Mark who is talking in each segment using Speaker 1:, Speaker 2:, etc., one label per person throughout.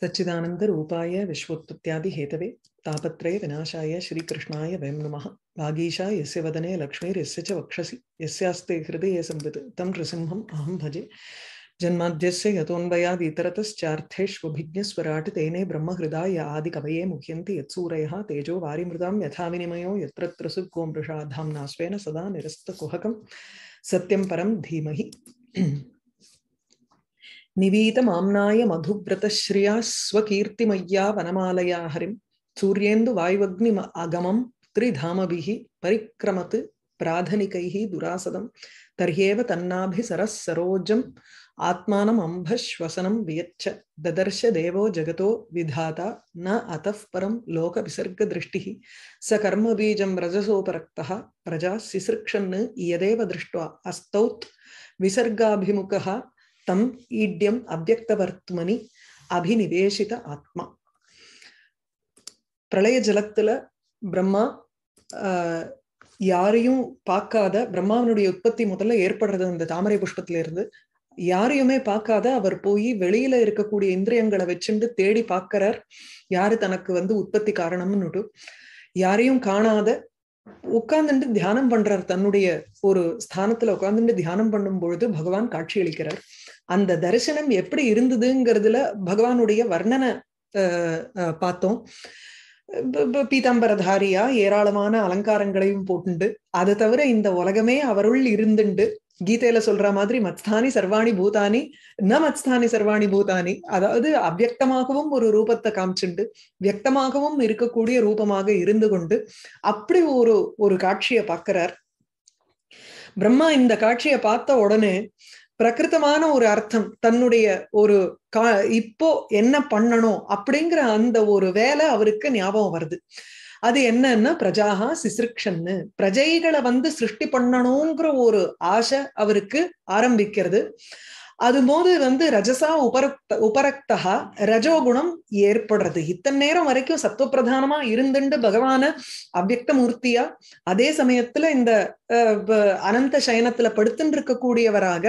Speaker 1: सच्चिदानंद रूपाय विश्वोत्पत्त्यादि Hathaway तापत्रय विनाशाय श्रीकृष्णाय वयं नमः वागीशा यस्य वदने लक्ष्मीर्यस्य च वक्षसि यस्यास्ते हृदये संवित् तं नृसिंहम् अहं भजे जन्माद्यस्य यतोऽन्वयादितरतश्चार्थेष्वभिज्ञस्वराट् तेने ब्रह्महृदाय आदिकवये मुह्यन्ति यत्सूरयः तेजो वारिमृदां यथा विनिमयो यत्रत्र त्रिसुर्गोमृषा धाम्ना स्वेन सदा निरस्तकुहकं सत्यं परं धीमहि निवीतमाम्नाय मधुव्रतश्रिया स्वकीर्तिमय्या वनमालया हरिं सूर्येन्दुवायुवग्निम अगमं त्रिधामभिः परिक्रमत् प्राधनिकैः दुरासदं तर्ह्येव तन्नाभिसरः सरोजम् आत्मानमम्भश्वसनं वियच्छ ददर्श देवो जगतो विधाता न अतः परं लोकविसर्गदृष्टिः स कर्मबीजं रजसोपरक्तः प्रजा सिसृक्षन् इयदेव दृष्ट्वा अस्तौत् विसर्गाभिमुखः தம் ஈட்யம் அவ்வக்தவர்த்மனி அபிநிவேசித ஆத்மா பிரளய ஜலத்துல பிரம்மா யாரையும் பார்க்காத பிரம்மாவனுடைய உற்பத்தி முதல்ல ஏற்படுறது அந்த தாமரை புஷ்பத்துல இருந்து யாரையுமே பார்க்காத அவர் போய் வெளியில இருக்கக்கூடிய இந்திரியங்களை வச்சுட்டு தேடி பார்க்கிறார் யாரு தனக்கு வந்து உற்பத்தி காரணம்னு யாரையும் காணாத உட்கார்ந்துட்டு தியானம் பண்றார் தன்னுடைய ஒரு ஸ்தானத்துல உட்கார்ந்துட்டு தியானம் பண்ணும் பொழுது பகவான் காட்சி அளிக்கிறார் அந்த தரிசனம் எப்படி இருந்ததுங்கிறதுல பகவானுடைய வர்ணனை பார்த்தோம் பீதாம்பரதாரியா ஏராளமான அலங்காரங்களையும் போட்டுண்டு அது தவிர இந்த உலகமே அவருள் இருந்துண்டு கீதையில சொல்ற மாதிரி மத்ஸ்தானி சர்வாணி பூதானி ந மத்ஸ்தானி சர்வாணி பூதானி அதாவது அவ்வக்தமாகவும் ஒரு ரூபத்தை காமிச்சுண்டு வியக்தமாகவும் இருக்கக்கூடிய ரூபமாக இருந்து கொண்டு அப்படி ஒரு ஒரு காட்சியை பார்க்கிறார் பிரம்மா இந்த காட்சியை பார்த்த உடனே பிரகிருத்தமான ஒரு அர்த்தம் தன்னுடைய ஒரு கா இப்போ என்ன பண்ணணும் அப்படிங்கிற அந்த ஒரு வேலை அவருக்கு ஞாபகம் வருது அது என்னன்னா பிரஜாகா சிசிருக்ஷன்னு பிரஜைகளை வந்து சிருஷ்டி பண்ணணுங்கிற ஒரு ஆசை அவருக்கு ஆரம்பிக்கிறது அது போது வந்து ரஜசா உபரக்த உபரக்தா ரஜோகுணம் ஏற்படுறது இத்தனை நேரம் வரைக்கும் சத்துவப்பிரதானமா இருந்துண்டு பகவான அவ்வக்தமூர்த்தியா மூர்த்தியா அதே சமயத்துல இந்த அனந்த சயனத்துல படுத்துட்டு இருக்கக்கூடியவராக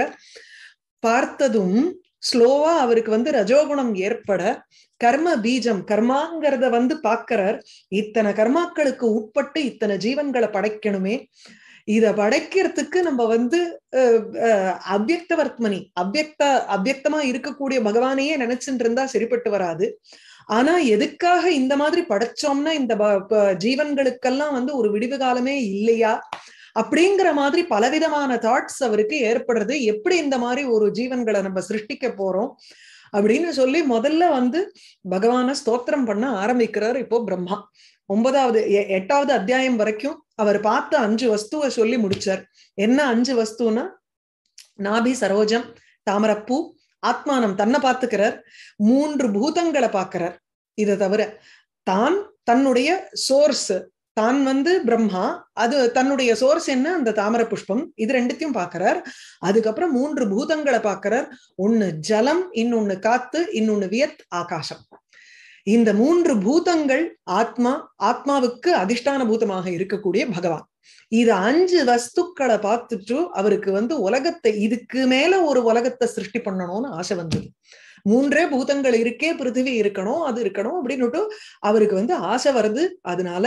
Speaker 1: பார்த்ததும் ஸ்லோவா அவருக்கு வந்து ரஜோகுணம் ஏற்பட கர்ம பீஜம் கர்மாங்கிறத வந்து பாக்கிறார் இத்தனை கர்மாக்களுக்கு உட்பட்டு இத்தனை ஜீவன்களை படைக்கணுமே இத படைக்கிறதுக்கு நம்ம வந்து அவ்வக்தவர்த்மனி அவ்வக்த அவ்வக்தமா இருக்கக்கூடிய பகவானையே நினைச்சுட்டு இருந்தா சரிப்பட்டு வராது ஆனா எதுக்காக இந்த மாதிரி படைச்சோம்னா இந்த ஜீவன்களுக்கெல்லாம் வந்து ஒரு விடிவு காலமே இல்லையா அப்படிங்கிற மாதிரி பலவிதமான தாட்ஸ் அவருக்கு ஏற்படுறது எப்படி இந்த மாதிரி ஒரு ஜீவன்களை நம்ம சிருஷ்டிக்க போறோம் அப்படின்னு சொல்லி முதல்ல வந்து பகவான ஸ்தோத்திரம் பண்ண ஆரம்பிக்கிறார் இப்போ பிரம்மா ஒன்பதாவது எட்டாவது அத்தியாயம் வரைக்கும் அவர் பார்த்த அஞ்சு வஸ்துவை சொல்லி முடிச்சார் என்ன அஞ்சு வஸ்துனா நாபி சரோஜம் தாமரப்பூ ஆத்மானம் தன்னை பார்த்துக்கிறார் மூன்று பூதங்களை பார்க்கிறார் இதை தவிர தான் தன்னுடைய சோர்ஸ் தான் வந்து பிரம்மா அது தன்னுடைய சோர்ஸ் என்ன அந்த தாமர புஷ்பம் இது ரெண்டுத்தையும் பாக்குறார் அதுக்கப்புறம் மூன்று பூதங்களை பாக்குறார் ஒன்னு ஜலம் இன்னொன்னு காத்து இன்னொன்னு வியத் ஆகாசம் இந்த மூன்று பூதங்கள் ஆத்மா ஆத்மாவுக்கு அதிஷ்டான பூதமாக இருக்கக்கூடிய பகவான் இது அஞ்சு வஸ்துக்களை பார்த்துட்டு அவருக்கு வந்து உலகத்தை இதுக்கு மேல ஒரு உலகத்தை சிருஷ்டி பண்ணணும்னு ஆசை வந்தது மூன்றே பூதங்கள் இருக்கே பிருத்திவி இருக்கணும் அது இருக்கணும் அப்படின்னுட்டு அவருக்கு வந்து ஆசை வருது அதனால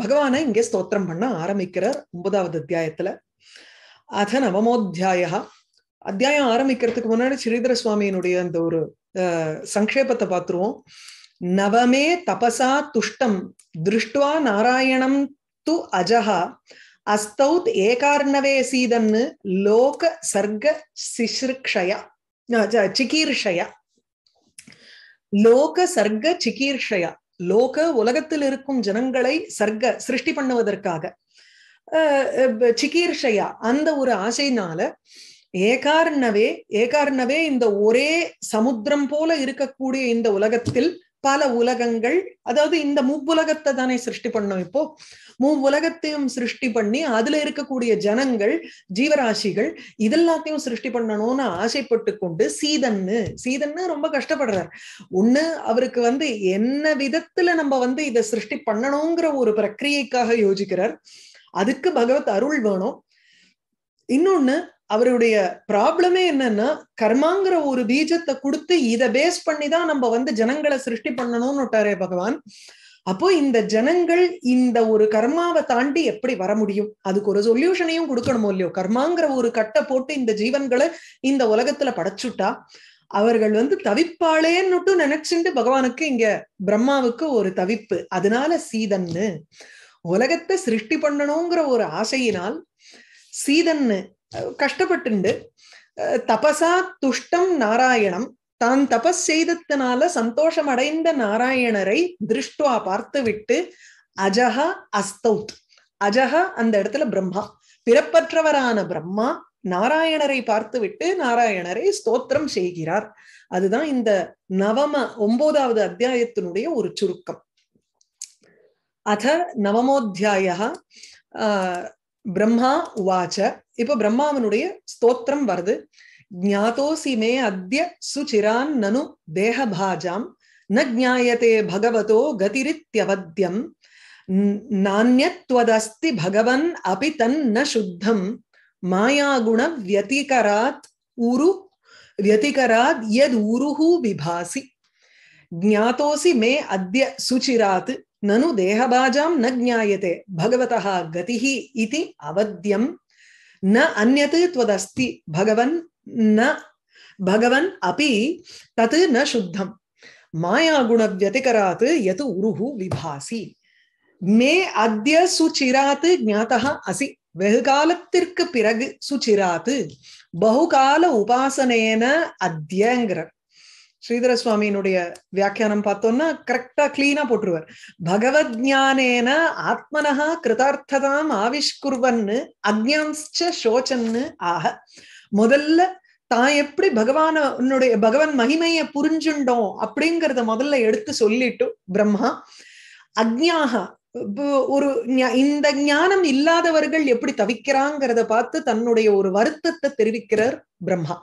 Speaker 1: பகவானை இங்கே ஸ்தோத்திரம் பண்ண ஆரம்பிக்கிறார் ஒன்பதாவது அத்தியாயத்துல அத நவமோத்தியாய அத்தியாயம் ஆரம்பிக்கிறதுக்கு முன்னாடி ஸ்ரீதர சுவாமியினுடைய அந்த ஒரு சங்கேபத்தை பார்த்துருவோம் நவமே தபசா துஷ்டம் திருஷ்டுவா நாராயணம் து அஜஹா அஸ்தௌத் ஏகார்ணவே சீதன்னு லோக சர்க்க சிஸ்ருக்ஷயா சிகீர்ஷயா லோக சர்க்க சிகீர்ஷயா லோக உலகத்தில் இருக்கும் ஜனங்களை சர்க்க சிருஷ்டி பண்ணுவதற்காக சிகீர்ஷையா அந்த ஒரு ஆசையினால ஏகார்ணவே ஏகார்ணவே இந்த ஒரே சமுத்திரம் போல இருக்கக்கூடிய இந்த உலகத்தில் பல உலகங்கள் அதாவது இந்த மூவுலகத்தை தானே சிருஷ்டி பண்ணோம் இப்போ மூவுலகத்தையும் சிருஷ்டி பண்ணி அதுல இருக்கக்கூடிய ஜனங்கள் ஜீவராசிகள் இதெல்லாத்தையும் சிருஷ்டி பண்ணணும்னு ஆசைப்பட்டு கொண்டு சீதன்னு சீதன்னு ரொம்ப கஷ்டப்படுறார் ஒண்ணு அவருக்கு வந்து என்ன விதத்துல நம்ம வந்து இதை சிருஷ்டி பண்ணணுங்கிற ஒரு பிரக்கிரியைக்காக யோசிக்கிறார் அதுக்கு பகவத் அருள் வேணும் இன்னொன்னு அவருடைய ப்ராப்ளமே என்னன்னா கர்மாங்கிற ஒரு பீஜத்தை கொடுத்து இதை பேஸ் பண்ணி தான் நம்ம வந்து ஜனங்களை சிருஷ்டி பண்ணணும்னு விட்டாரே பகவான் அப்போ இந்த ஜனங்கள் இந்த ஒரு கர்மாவை தாண்டி எப்படி வர முடியும் அதுக்கு ஒரு சொல்யூஷனையும் கொடுக்கணுமோ இல்லையோ கர்மாங்கிற ஒரு கட்டை போட்டு இந்த ஜீவன்களை இந்த உலகத்துல படைச்சுட்டா அவர்கள் வந்து தவிப்பாளேன்னுட்டு நினைச்சுட்டு பகவானுக்கு இங்க பிரம்மாவுக்கு ஒரு தவிப்பு அதனால சீதன்னு உலகத்தை சிருஷ்டி பண்ணணுங்கிற ஒரு ஆசையினால் சீதன்னு கஷ்டப்பட்டுண்டு தபசா துஷ்டம் நாராயணம் தான் தபஸ் செய்தத்தினால சந்தோஷம் அடைந்த நாராயணரை திருஷ்டுவா பார்த்து விட்டு அஜஹா அஸ்தௌத் அஜஹ அந்த இடத்துல பிரம்மா பிறப்பற்றவரான பிரம்மா நாராயணரை பார்த்து விட்டு நாராயணரை ஸ்தோத்திரம் செய்கிறார் அதுதான் இந்த நவம ஒன்பதாவது அத்தியாயத்தினுடைய ஒரு சுருக்கம் அத நவமோத்தியாய பிரம்மா உவாச்ச இப்ப பிரம்மாவனுடைய ஸ்தோத்திரம் வருது ஞாதோசி மே அத்ய சுச்சிரான் நனு தேகபாஜாம் ந ஜாயத்தே பகவதோ கதிரித்யவத்யம் நானியத்வதஸ்தி பகவன் அபி தன்ன சுத்தம் மாயாகுண வியதிகராத் உரு வியதிகராத் யத் உருஹு விபாசி ज्ञातोऽसि मे अद्य सुचिरात् ननु देहबाजां न ज्ञायते भगवतः गतिः इति अवद्यं न अन्यत् त्वदस्ति भगवन् न भगवन् अपि तत् न शुद्धं मायागुणव्यतिकरात् यत् उरुः विभासि मे अद्य सुचिरात् ज्ञातः असि வெகுகாலத்திற்கு பிறகு சுச்சிராத்து பகுகால உபாசனேன அத்தியங்கிற ஸ்ரீதர சுவாமியினுடைய வியாக்கியானம் பார்த்தோம்னா கரெக்டா கிளீனா போட்டுருவார் பகவத் ஞானேன ஆத்மனஹா கிருதார்த்ததாம் ஆவிஷ்குர்வன்னு அக்ஞான்ஸ்ச சோச்சன்னு ஆக முதல்ல தான் எப்படி பகவான உன்னுடைய பகவான் மகிமையை புரிஞ்சுண்டோம் அப்படிங்கறத முதல்ல எடுத்து சொல்லிட்டு பிரம்மா அக்ஞாக ஒரு இந்த ஞானம் இல்லாதவர்கள் எப்படி தவிக்கிறாங்கிறத பார்த்து தன்னுடைய ஒரு வருத்தத்தை தெரிவிக்கிறார் பிரம்மா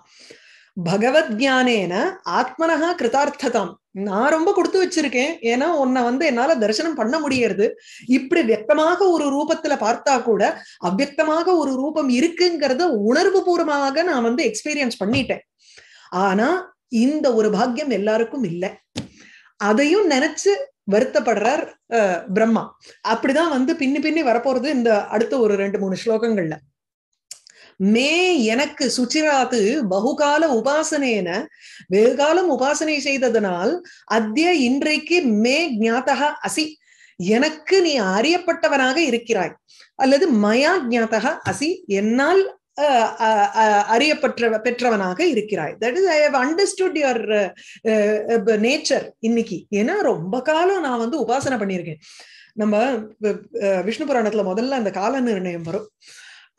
Speaker 1: பகவத்யானேன ஆத்மனகா கிருதார்த்ததாம் நான் ரொம்ப கொடுத்து வச்சிருக்கேன் ஏன்னா உன்னை வந்து என்னால தரிசனம் பண்ண முடியறது இப்படி வியக்தமாக ஒரு ரூபத்துல பார்த்தா கூட அவ்வக்தமாக ஒரு ரூபம் இருக்குங்கிறத உணர்வு பூர்வமாக நான் வந்து எக்ஸ்பீரியன்ஸ் பண்ணிட்டேன் ஆனா இந்த ஒரு பாக்கியம் எல்லாருக்கும் இல்லை அதையும் நினைச்சு வருத்தப்படுறார் பிரம்மா அப்படிதான் வந்து பின்னி பின்னி வரப்போறது இந்த அடுத்த ஒரு ரெண்டு மூணு ஸ்லோகங்கள்ல மே எனக்கு சுச்சிராத்து பகுகால உபாசனேன வெகுகாலம் உபாசனை செய்ததனால் அத்திய இன்றைக்கு மே ஜாத்தக அசி எனக்கு நீ அறியப்பட்டவனாக இருக்கிறாய் அல்லது மயா ஜாத்தக அசி என்னால் அறியப்பட்ட பெற்றவனாக இருக்கிறாய் that is I have understood your nature இன்னைக்கு ஏன்னா ரொம்ப காலம் நான் வந்து உபாசனை பண்ணியிருக்கேன் நம்ம விஷ்ணு புராணத்துல முதல்ல அந்த கால நிர்ணயம் வரும்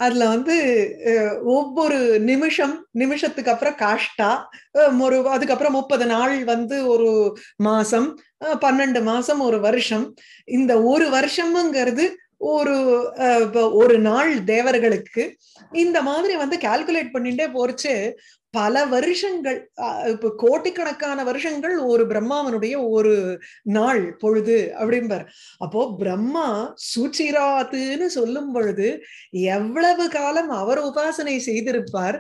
Speaker 1: அதுல வந்து ஒவ்வொரு நிமிஷம் நிமிஷத்துக்கு அப்புறம் காஷ்டா ஒரு அதுக்கப்புறம் முப்பது நாள் வந்து ஒரு மாசம் பன்னெண்டு மாசம் ஒரு வருஷம் இந்த ஒரு வருஷமுங்கிறது ஒரு ஒரு நாள் தேவர்களுக்கு இந்த மாதிரி வந்து கால்குலேட் பண்ணிட்டே போச்சு பல வருஷங்கள் இப்போ கோட்டிக்கணக்கான வருஷங்கள் ஒரு பிரம்மாவனுடைய ஒரு நாள் பொழுது அப்படிம்பார் அப்போ பிரம்மா சூச்சிராத்துன்னு சொல்லும் பொழுது எவ்வளவு காலம் அவர் உபாசனை செய்திருப்பார்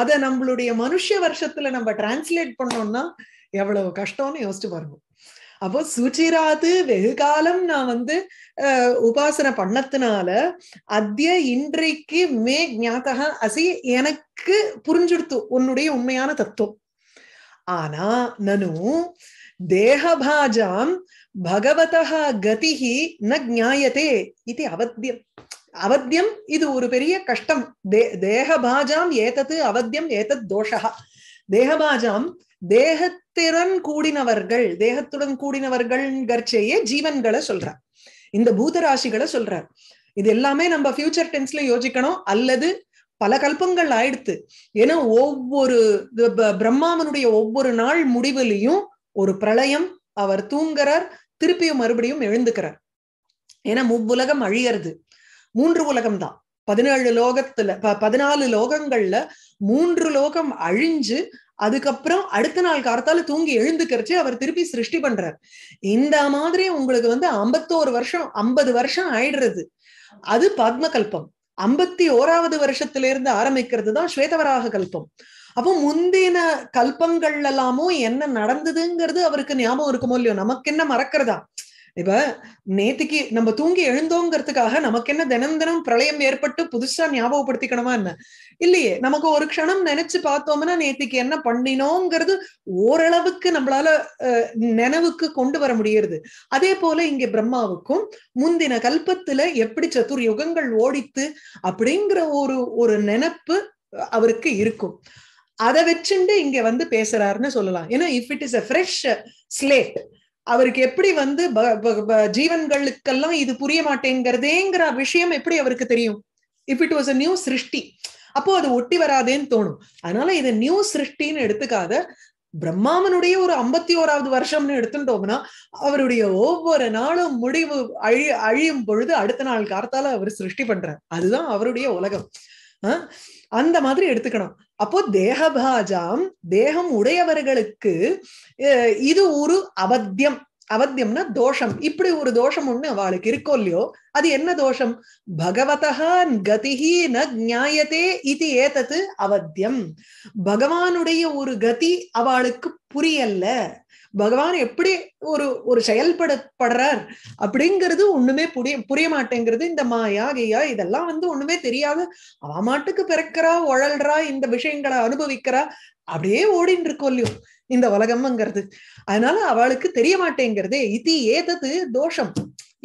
Speaker 1: அதை நம்மளுடைய மனுஷ வருஷத்துல நம்ம டிரான்ஸ்லேட் பண்ணோம்னா எவ்வளவு கஷ்டம்னு யோசிச்சு பாருங்க அப்போ சுச்சிராது வெகு காலம் நான் வந்து உபாசனை பண்ணத்தினால அத்திய இன்றைக்கு மே ஞாத்தகா அசி எனக்கு புரிஞ்சுடுத்து உன்னுடைய உண்மையான தத்துவம் ஆனா நனு தேகபாஜாம் பகவதா கதிஹி ந ஜாயத்தே இது அவத்தியம் அவத்தியம் இது ஒரு பெரிய கஷ்டம் தே தேகபாஜாம் ஏதத்து அவத்தியம் ஏதத் தோஷா தேகபாஜாம் தேகத்திறன் கூடினவர்கள் தேகத்துடன் கூடினவர்கள்ங்கிறச்சேயே ஜீவன்களை சொல்றார் இந்த பூத ராசிகளை சொல்றார் இது எல்லாமே நம்ம ஃபியூச்சர் டென்ஸ்ல யோசிக்கணும் அல்லது பல கல்பங்கள் ஆயிடுத்து ஏன்னா ஒவ்வொரு பிரம்மாவனுடைய ஒவ்வொரு நாள் முடிவுலையும் ஒரு பிரளயம் அவர் தூங்குறார் திருப்பியும் மறுபடியும் எழுந்துக்கிறார் ஏன்னா முவ்வுலகம் அழியறது மூன்று உலகம் தான் பதினேழு லோகத்துல பதினாலு லோகங்கள்ல மூன்று லோகம் அழிஞ்சு அதுக்கப்புறம் அடுத்த நாள் காரத்தால தூங்கி எழுந்துக்கிறச்சு அவர் திருப்பி சிருஷ்டி பண்றார் இந்த மாதிரி உங்களுக்கு வந்து ஐம்பத்தோரு வருஷம் ஐம்பது வருஷம் ஆயிடுறது அது பத்மகல்பம் ஐம்பத்தி ஓராவது வருஷத்துல இருந்து ஆரம்பிக்கிறது தான் ஸ்வேதவராக கல்பம் அப்போ முந்தின கல்பங்கள் எல்லாமும் என்ன நடந்ததுங்கிறது அவருக்கு ஞாபகம் இருக்குமோ இல்லையோ நமக்கு என்ன மறக்கிறதா இப்ப நேத்துக்கு நம்ம தூங்கி எழுந்தோங்கிறதுக்காக நமக்கு என்ன தினம் தினம் பிரளயம் ஏற்பட்டு புதுசா ஞாபகப்படுத்திக்கணுமா என்ன இல்லையே நமக்கு ஒரு க்ஷணம் நினைச்சு பார்த்தோம்னா நேத்துக்கு என்ன பண்ணினோங்கிறது ஓரளவுக்கு நம்மளால நினைவுக்கு கொண்டு வர முடியறது அதே போல இங்க பிரம்மாவுக்கும் முந்தின கல்பத்துல எப்படி சத்துர் யுகங்கள் ஓடித்து அப்படிங்கிற ஒரு ஒரு நினப்பு அவருக்கு இருக்கும் அதை வச்சுண்டு இங்க வந்து பேசுறாருன்னு சொல்லலாம் ஏன்னா if it is a fresh slate அவருக்கு எப்படி வந்து ஜீவன்களுக்கெல்லாம் இது புரிய மாட்டேங்கிறதேங்கிற விஷயம் எப்படி அவருக்கு தெரியும் if it was a new சிருஷ்டி அப்போ அது ஒட்டி வராதேன்னு தோணும் அதனால இதை நியூ சிருஷ்டின்னு எடுத்துக்காத பிரம்மாவனுடைய ஒரு ஐம்பத்தி ஓராவது வருஷம்னு எடுத்துட்டோம்னா அவருடைய ஒவ்வொரு நாளும் முடிவு அழி அழியும் பொழுது அடுத்த நாள் காலத்தால அவர் சிருஷ்டி பண்றார் அதுதான் அவருடைய உலகம் அந்த மாதிரி எடுத்துக்கணும் அப்போ தேகபாஜாம் தேகம் உடையவர்களுக்கு இது ஒரு அவத்தியம் அவத்தியம்னா தோஷம் இப்படி ஒரு தோஷம் ஒண்ணு அவளுக்கு இருக்கோ இல்லையோ அது என்ன தோஷம் பகவதா கதிஹி ந நியாயத்தே இது ஏதத்து அவத்தியம் பகவானுடைய ஒரு கதி அவளுக்கு புரியல்ல பகவான் எப்படி ஒரு ஒரு செயல்படப்படுறார் அப்படிங்கிறது ஒண்ணுமே புரிய புரிய மாட்டேங்கிறது இந்த மாயா கையா இதெல்லாம் வந்து ஒண்ணுமே தெரியாத அவ மாட்டுக்கு பிறக்கிறா உழல்றா இந்த விஷயங்களை அனுபவிக்கிறா அப்படியே ஓடின்னு இருக்கோம் இல்லையோ இந்த உலகம்ங்கிறது அதனால அவளுக்கு தெரிய மாட்டேங்கிறது இது ஏதது தோஷம்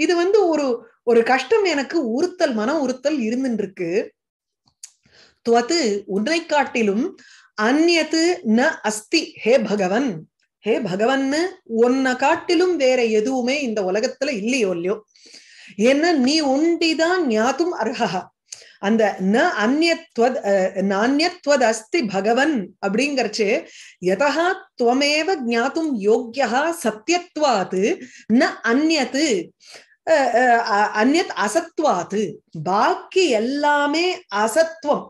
Speaker 1: இது வந்து ஒரு ஒரு கஷ்டம் எனக்கு உறுத்தல் மன உறுத்தல் இருந்துருக்கு இருக்கு துவது உன்னை காட்டிலும் அந்நது ந அஸ்தி ஹே பகவன் ஹே பகவன்னு உன்னை காட்டிலும் வேற எதுவுமே இந்த உலகத்துல இல்லையோ இல்லையோ ஏன்னா நீ உண்டிதான் ஞாத்தும் அர்ஹா அந்த ந அந்நத்வத் நானியத்வத் அஸ்தி பகவன் அப்படிங்கிறச்சு எதா துவமேவ ஜாத்தும் யோக்கியா சத்தியத்வாத்து ந அந்நத்து அந்நத் அசத்வாத்து பாக்கி எல்லாமே அசத்துவம்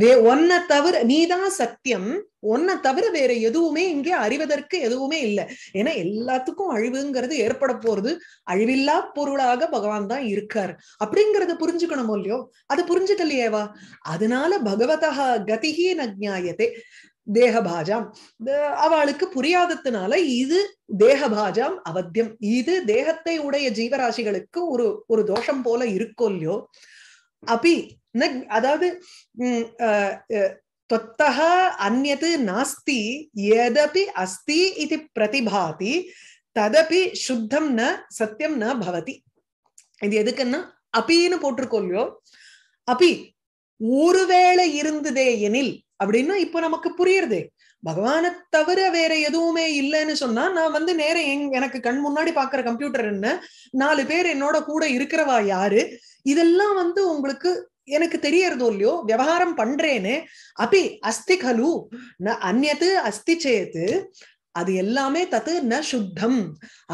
Speaker 1: வே ஒன்ன தவிர நீதான் சத்தியம் ஒன்ன தவிர வேற எதுவுமே இங்கே அறிவதற்கு எதுவுமே இல்லை ஏன்னா எல்லாத்துக்கும் அழிவுங்கிறது ஏற்பட போறது அழிவில்லா பொருளாக பகவான் தான் இருக்கார் அப்படிங்கறத புரிஞ்சுக்கணுமோ இல்லையோ அது புரிஞ்சுக்கலையேவா அதனால பகவதா கதிகி நியாயத்தை தேகபாஜாம் அவளுக்கு புரியாததுனால இது தேகபாஜாம் அவத்தியம் இது தேகத்தை உடைய ஜீவராசிகளுக்கு ஒரு ஒரு தோஷம் போல இருக்கோ இல்லையோ அப்படி அதாவது त्वत्तः अन्यत् नास्ति यदपि अस्ति इति प्रतिभाति तदपि சுத்தம் ந சத்தியம் ந பவதி இது எதுக்குன்னா அப்பின்னு போட்டிருக்கோம் இல்லையோ அப்பி ஒருவேளை இருந்ததே எனில் அப்படின்னு இப்ப நமக்கு புரியுறது பகவானை தவிர வேற எதுவுமே இல்லைன்னு சொன்னா நான் வந்து நேர எங் எனக்கு கண் முன்னாடி பாக்குற கம்ப்யூட்டர் என்ன நாலு பேர் என்னோட கூட இருக்கிறவா யாரு இதெல்லாம் வந்து உங்களுக்கு எனக்கு தெரியறதோ இல்லையோ விவகாரம் பண்றேன்னு அப்படி அஸ்தி கலு ந அந்நது அஸ்தி சேத்து அது எல்லாமே தத்து ந சுத்தம்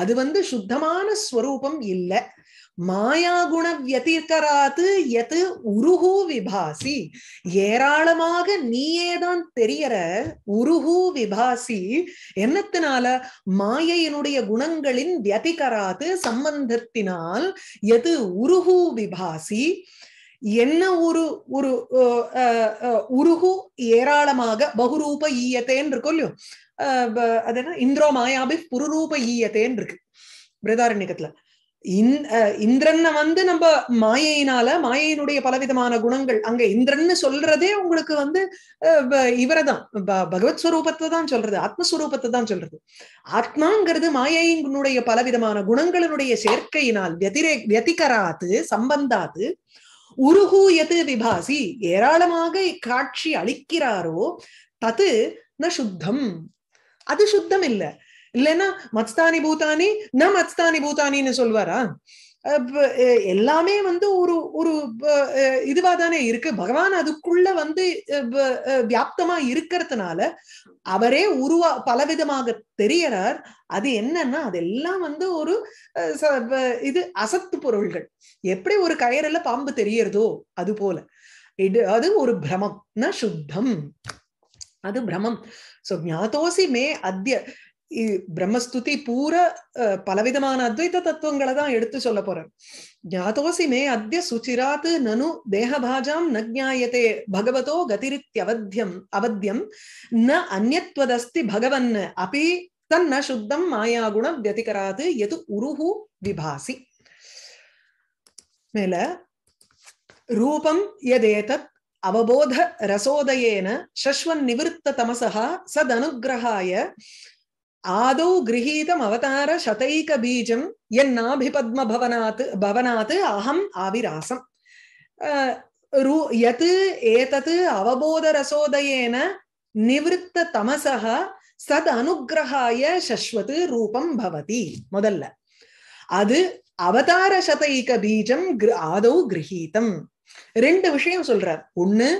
Speaker 1: அது வந்து சுத்தமான ஸ்வரூபம் இல்லை மாயாகுண வியதிர்கராது எது உருகு விபாசி ஏராளமாக நீயே தான் தெரியற உருகு விபாசி என்னத்தினால மாயையினுடைய குணங்களின் வியதிகராத்து சம்பந்தத்தினால் எது உருகு விபாசி என்ன ஒரு ஒரு உருகு ஏராளமாக பகுரூப ஈயத்தேன் இருக்கும் இல்லையோ அது என்ன இந்திரோ மாயாபி புருரூப ஈயத்தேன் இருக்கு பிரதாரண்யத்துல இந்திரன்ன வந்து நம்ம மாயையினால மாயையினுடைய பலவிதமான குணங்கள் அங்க இந்திரன்னு சொல்றதே உங்களுக்கு வந்து இவரதான் பகவத் ஸ்வரூபத்தை தான் சொல்றது ஆத்மஸ்வரூபத்தை தான் சொல்றது ஆத்மாங்கிறது மாயையினுடைய பலவிதமான குணங்களினுடைய சேர்க்கையினால் வதிரே வெதிகராத்து சம்பந்தாத்து உருகு எது விபாசி ஏராளமாக காட்சி அளிக்கிறாரோ தது ந சுத்தம் அது சுத்தம் இல்லை இல்லைன்னா மத்ஸ்தானி பூதானி ந மத்ஸ்தானி பூதானின்னு சொல்வாரா எல்லாமே வந்து ஒரு ஒரு இதுவா தானே இருக்கு பகவான் அதுக்குள்ள வந்து வியாப்தமா இருக்கிறதுனால அவரே உருவா பலவிதமாக தெரியறார் அது என்னன்னா அதெல்லாம் வந்து ஒரு இது அசத்து பொருள்கள் எப்படி ஒரு கயிறுல பாம்பு தெரியறதோ அது போல இது அது ஒரு பிரமம் ந சுத்தம் அது பிரமம் சோ ஞாதோசி மே அத்திய பிரம்மஸ்துதி பூர பலவிதமான அத்வைத தத்துவங்களை தான் எடுத்து சொல்ல போறேன் ஜாதோசி மே அத்திய சுச்சிராத் நனு தேகபாஜாம் ந ஜாயத்தே பகவதோ கதிரித்யவத்தியம் அவத்தியம் ந அந்நத்வதஸ்தி பகவன் அபி தன்ன சுத்தம் மாயாகுணம் வதிகராது எது உருகு விபாசி மேல ரூபம் எதேதத் அவபோத ரசோதயேன சஸ்வன் நிவிருத்த தமசா சதனுகிரகாய ஆதோ கிரகீதம் அவதார சதைக பீஜம் என் நாபிபத்ம பவனாத் பவனாத் அகம் ஆவிராசம் யத் அவபோத ரசோதயேன நிவிருத்த தமசக சத் அனுகிரகாய சஸ்வத் ரூபம் பவதி முதல்ல அது அவதார சதைக பீஜம் ஆதோ கிரகீதம் ரெண்டு விஷயம் சொல்றார் ஒண்ணு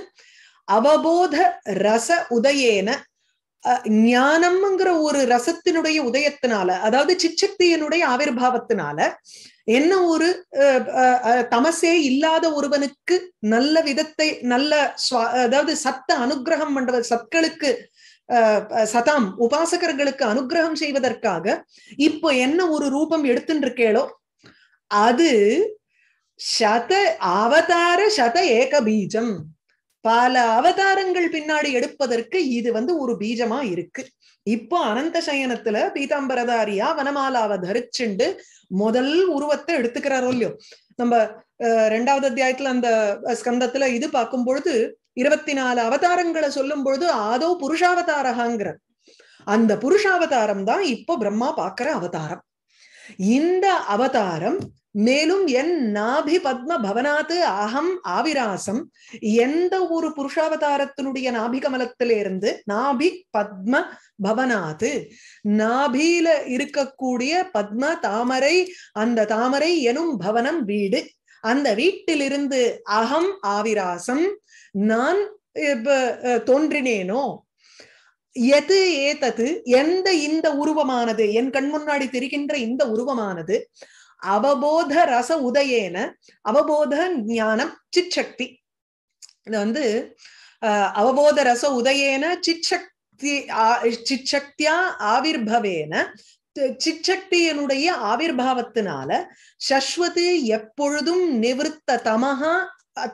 Speaker 1: அவபோத ரச உதயேன ஞானம்ங்கிற ஒரு ரசத்தினுடைய உதயத்தினால அதாவது சிச்சக்தியினுடைய ஆவிர்வாவத்தினால என்ன ஒரு தமசே இல்லாத ஒருவனுக்கு நல்ல விதத்தை நல்ல அதாவது சத்த அனுகிரகம் பண்றது சத்களுக்கு சதாம் உபாசகர்களுக்கு அனுகிரகம் செய்வதற்காக இப்போ என்ன ஒரு ரூபம் எடுத்துருக்கேளோ அது சத அவதார சத ஏக பீஜம் பல அவதாரங்கள் பின்னாடி எடுப்பதற்கு இது வந்து ஒரு பீஜமா இருக்கு இப்போ அனந்த சயனத்துல பீதாம்பரதாரியா வனமாலாவை தரிச்சுண்டு முதல் உருவத்தை எடுத்துக்கிறாரோ இல்லையோ நம்ம ரெண்டாவது அத்தியாயத்துல அந்த ஸ்கந்தத்துல இது பார்க்கும் பொழுது இருபத்தி நாலு அவதாரங்களை சொல்லும் பொழுது ஆதோ புருஷாவதாரகாங்கிற அந்த புருஷாவதாரம் தான் இப்போ பிரம்மா பாக்குற அவதாரம் இந்த அவதாரம் மேலும் என் நாபி பத்ம பவனாத்து அகம் ஆவிராசம் எந்த ஒரு புருஷாவதாரத்தினுடைய நாபி கமலத்திலிருந்து நாபி பத்ம பவனாத்து நாபியில இருக்கக்கூடிய பத்ம தாமரை அந்த தாமரை எனும் பவனம் வீடு அந்த வீட்டிலிருந்து அகம் ஆவிராசம் நான் தோன்றினேனோ எது ஏதது எந்த இந்த உருவமானது என் கண் முன்னாடி தெரிகின்ற இந்த உருவமானது அவபோத ரச உதயேன அவபோத ஞானம் சிச்சக்தி இது வந்து அவபோத ரச உதயேன சிச்சக்தி சிச்சக்தியா ஆவிர்பவேன சிச்சக்தியனுடைய ஆவிர்பாவத்தினால சஸ்வதி எப்பொழுதும் நிவிருத்த தமஹா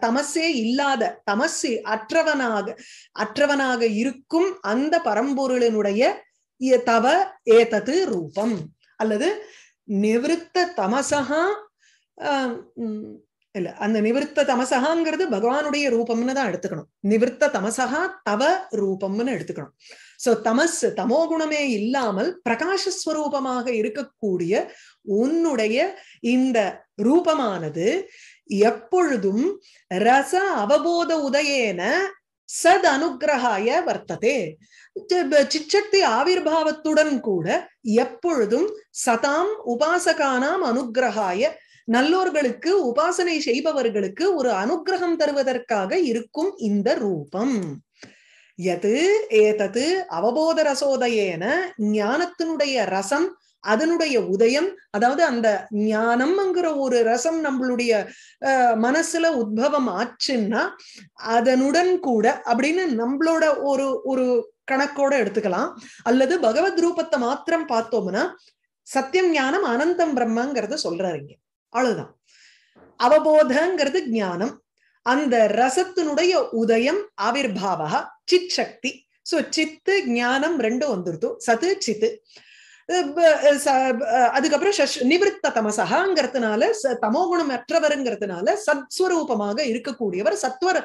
Speaker 1: தமசே இல்லாத தமசு அற்றவனாக அற்றவனாக இருக்கும் அந்த பரம்பொருளினுடைய தவ ஏதது ரூபம் அல்லது நிவிருத்த தமசகா இல்ல அந்த நிவிருத்த தமசகாங்கிறது பகவானுடைய ரூபம்னு தான் எடுத்துக்கணும் நிவிருத்த தமசகா தவ ரூபம்னு எடுத்துக்கணும் சோ தமஸ் தமோ குணமே இல்லாமல் பிரகாசஸ்வரூபமாக இருக்கக்கூடிய உன்னுடைய இந்த ரூபமானது எப்பொழுதும் ரச அவபோத உதயேன சத் அனுகிரகாய வர்த்ததே சிச்சக்தி ஆவிர்வாவத்துடன் கூட எப்பொழுதும் சதாம் உபாசகானாம் அனுகிரகாய நல்லோர்களுக்கு உபாசனை செய்பவர்களுக்கு ஒரு அனுகிரகம் தருவதற்காக இருக்கும் இந்த ரூபம் எது ஏதது அவபோத ரசோதயேன ஞானத்தினுடைய ரசம் அதனுடைய உதயம் அதாவது அந்த ஞானம்ங்கிற ஒரு ரசம் நம்மளுடைய மனசுல உத்பவம் ஆச்சுன்னா அதனுடன் கூட அப்படின்னு நம்மளோட ஒரு ஒரு கணக்கோட எடுத்துக்கலாம் அல்லது பகவத் ரூபத்தை மாத்திரம் பார்த்தோம்னா சத்தியம் ஞானம் அனந்தம் பிரம்மங்கிறத சொல்றாருங்க அவ்வளவுதான் அவபோதங்கிறது ஞானம் அந்த ரசத்தினுடைய உதயம் ஆவிர்பாவா சித் சக்தி சோ சித்து ஞானம் ரெண்டும் வந்துருது சத்து சித்து அதுக்கப்புறம் சஷ் நிவிருத்த தமசகாங்கிறதுனால தமோகுணம் அற்றவருங்கிறதுனால சத்ஸ்வரூபமாக இருக்கக்கூடியவர் சத்வர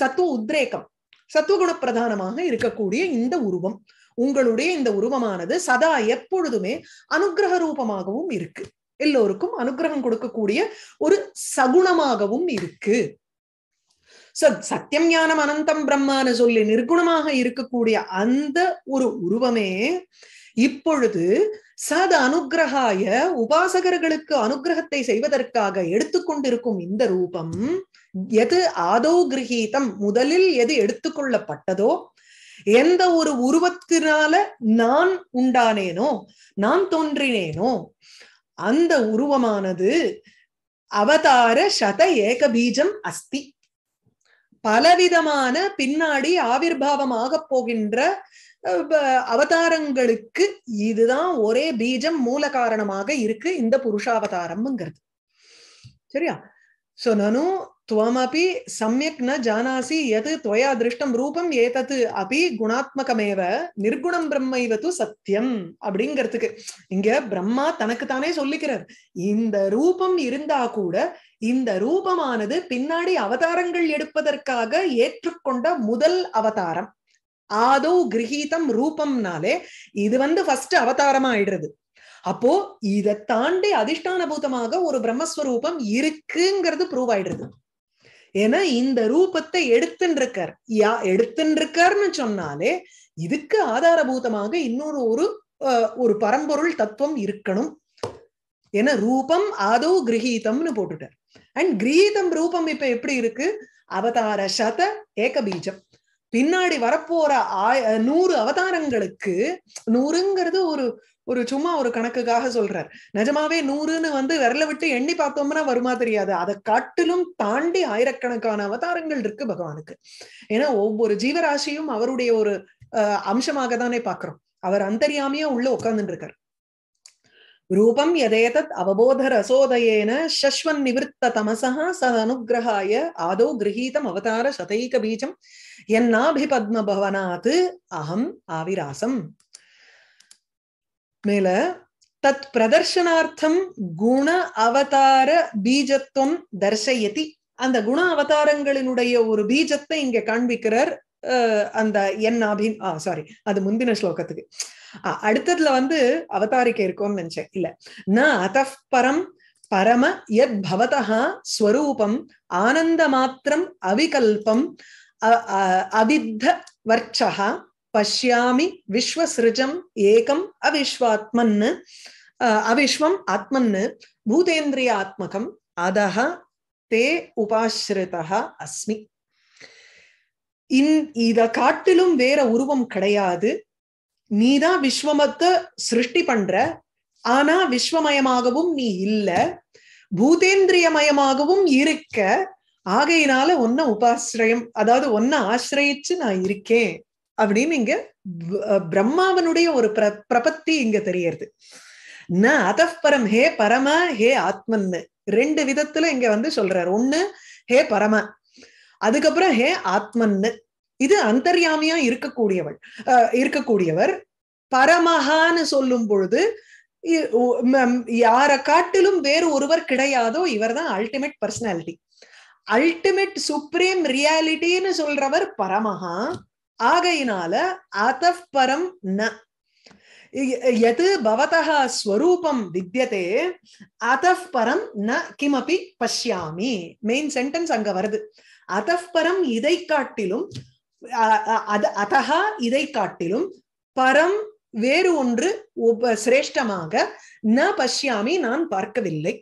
Speaker 1: சத்துவ உத்ரேகம் சத்துவகுண பிரதானமாக இருக்கக்கூடிய இந்த உருவம் உங்களுடைய இந்த உருவமானது சதா எப்பொழுதுமே அனுகிரக ரூபமாகவும் இருக்கு எல்லோருக்கும் அனுகிரகம் கொடுக்கக்கூடிய ஒரு சகுணமாகவும் இருக்கு சத்தியம் ஞானம் அனந்தம் பிரம்மான்னு சொல்லி நிர்குணமாக இருக்கக்கூடிய அந்த ஒரு உருவமே இப்பொழுது சத அனுகிரகாய உபாசகர்களுக்கு அனுகிரகத்தை செய்வதற்காக எடுத்துக்கொண்டிருக்கும் இந்த ரூபம் எது ஆதோ கிரகீதம் முதலில் எது எடுத்துக்கொள்ளப்பட்டதோ எந்த ஒரு உருவத்தினால நான் உண்டானேனோ நான் தோன்றினேனோ அந்த உருவமானது அவதார சத ஏகபீஜம் அஸ்தி பலவிதமான பின்னாடி ஆவிர்வாவமாக போகின்ற அவதாரங்களுக்கு இதுதான் ஒரே பீஜம் மூல காரணமாக இருக்கு இந்த புருஷாவதாரம்ங்கிறது சரியா சோ நனு त्वमपि सम्यक् न जानासि எது त्वया திருஷ்டம் ரூபம் एतत् अपि குணாத்மகமேவ நிர்குணம் பிரம்மைவ து சத்தியம் அப்படிங்கிறதுக்கு இங்க பிரம்மா தனக்கு தானே சொல்லிக்கிறார் இந்த ரூபம் இருந்தா கூட இந்த ரூபமானது பின்னாடி அவதாரங்கள் எடுப்பதற்காக ஏற்றுக்கொண்ட முதல் அவதாரம் ஆதோ கிரகீதம் ரூபம்னாலே இது வந்து ஃபர்ஸ்ட் அவதாரமா ஆயிடுறது அப்போ இதை தாண்டி அதிஷ்டான பூதமாக ஒரு பிரம்மஸ்வரூபம் இருக்குங்கிறது ப்ரூவ் ஆயிடுது ஏன்னா இந்த ரூபத்தை எடுத்துன்னு இருக்கார் யா எடுத்துன்னு இருக்கார்னு சொன்னாலே இதுக்கு ஆதாரபூதமாக இன்னொரு ஒரு ஒரு பரம்பொருள் தத்துவம் இருக்கணும் ஏன்னா ரூபம் அதோ கிரகீதம்னு போட்டுட்டார் அண்ட் கிரீதம் ரூபம் இப்ப எப்படி இருக்கு அவதார சத ஏகபீஜம் பின்னாடி வரப்போற ஆய நூறு அவதாரங்களுக்கு நூறுங்கிறது ஒரு ஒரு சும்மா ஒரு கணக்குக்காக சொல்றார் நிஜமாவே நூறுன்னு வந்து விரல விட்டு எண்ணி பார்த்தோம்னா வருமா தெரியாது அதை காட்டிலும் தாண்டி ஆயிரக்கணக்கான அவதாரங்கள் இருக்கு பகவானுக்கு ஏன்னா ஒவ்வொரு ஜீவராசியும் அவருடைய ஒரு அம்சமாக தானே பாக்குறோம் அவர் அந்தரியாமியா உள்ள உட்கார்ந்துட்டு இருக்கார் ரூபம் எதேதத் அவபோத ரசோதயேன சஸ்வன் நிவிற்த்த தமசா ச அனுகிரகாய ஆதோ கிரகீதம் அவதார சதைக பீஜம் என்னாபி பத்ம பவனாத் அகம் ஆவிராசம் மேல தத் பிரதர்ஷனார்த்தம் குண அவதார பீஜத்துவம் தர்சயதி அந்த குண அவதாரங்களினுடைய ஒரு பீஜத்தை இங்க காண்பிக்கிறார் அந்த என் அபின் ஆ சாரி அது முந்தின ஸ்லோகத்துக்கு அடுத்ததுல வந்து அவதாரிக்க இருக்கும் நினைச்சேன் இல்ல ந அத்தரம் பரம எத் பவதா ஸ்வரூபம் ஆனந்த மாத்திரம் அவிகல்பம் அவித்த வர்ச்சகா பஷ்யாமி விஸ்வசிருஜம் ஏகம் அவிஸ்வாத்மன் அவிஸ்வம் ஆத்மன்னு பூதேந்திரிய ஆத்மகம் அத தே உபாசிரிதா அஸ்மி இத காட்டிலும் வேற உருவம் கிடையாது நீதான் விஸ்வமத்தை சிருஷ்டி பண்ற ஆனா விஸ்வமயமாகவும் நீ இல்ல பூதேந்திரியமயமாகவும் இருக்க ஆகையினால ஒன்ன உபாசிரயம் அதாவது ஒன்ன ஆசிரயிச்சு நான் இருக்கேன் அப்படின்னு இங்க பிரம்மாவனுடைய ஒரு பிர பிரபத்தி இங்க தெரியறது ந அதப்பரம் ஹே பரம ஹே ஆத்மன்னு ரெண்டு விதத்துல இங்க வந்து சொல்றாரு ஒண்ணு ஹே பரம அதுக்கப்புறம் ஹே ஆத்மன்னு இது அந்தர்யாமியா இருக்கக்கூடியவள் இருக்கக்கூடியவர் பரமஹான்னு சொல்லும் பொழுது யார காட்டிலும் வேறு ஒருவர் கிடையாதோ இவர் தான் அல்டிமேட் பர்சனாலிட்டி அல்டிமேட் சுப்ரீம் ரியாலிட்டின்னு சொல்றவர் பரமஹா ஆகையினால அதப் ந எது பவதா ஸ்வரூபம் வித்தியதே அதப் ந கிமபி பஷ்யாமி மெயின் சென்டென்ஸ் அங்க வருது பரம் இதை காட்டிலும் அதகா இதை காட்டிலும் பரம் வேறு ஒன்று சிரேஷ்டமாக ந பஷ்யாமி நான் பார்க்கவில்லை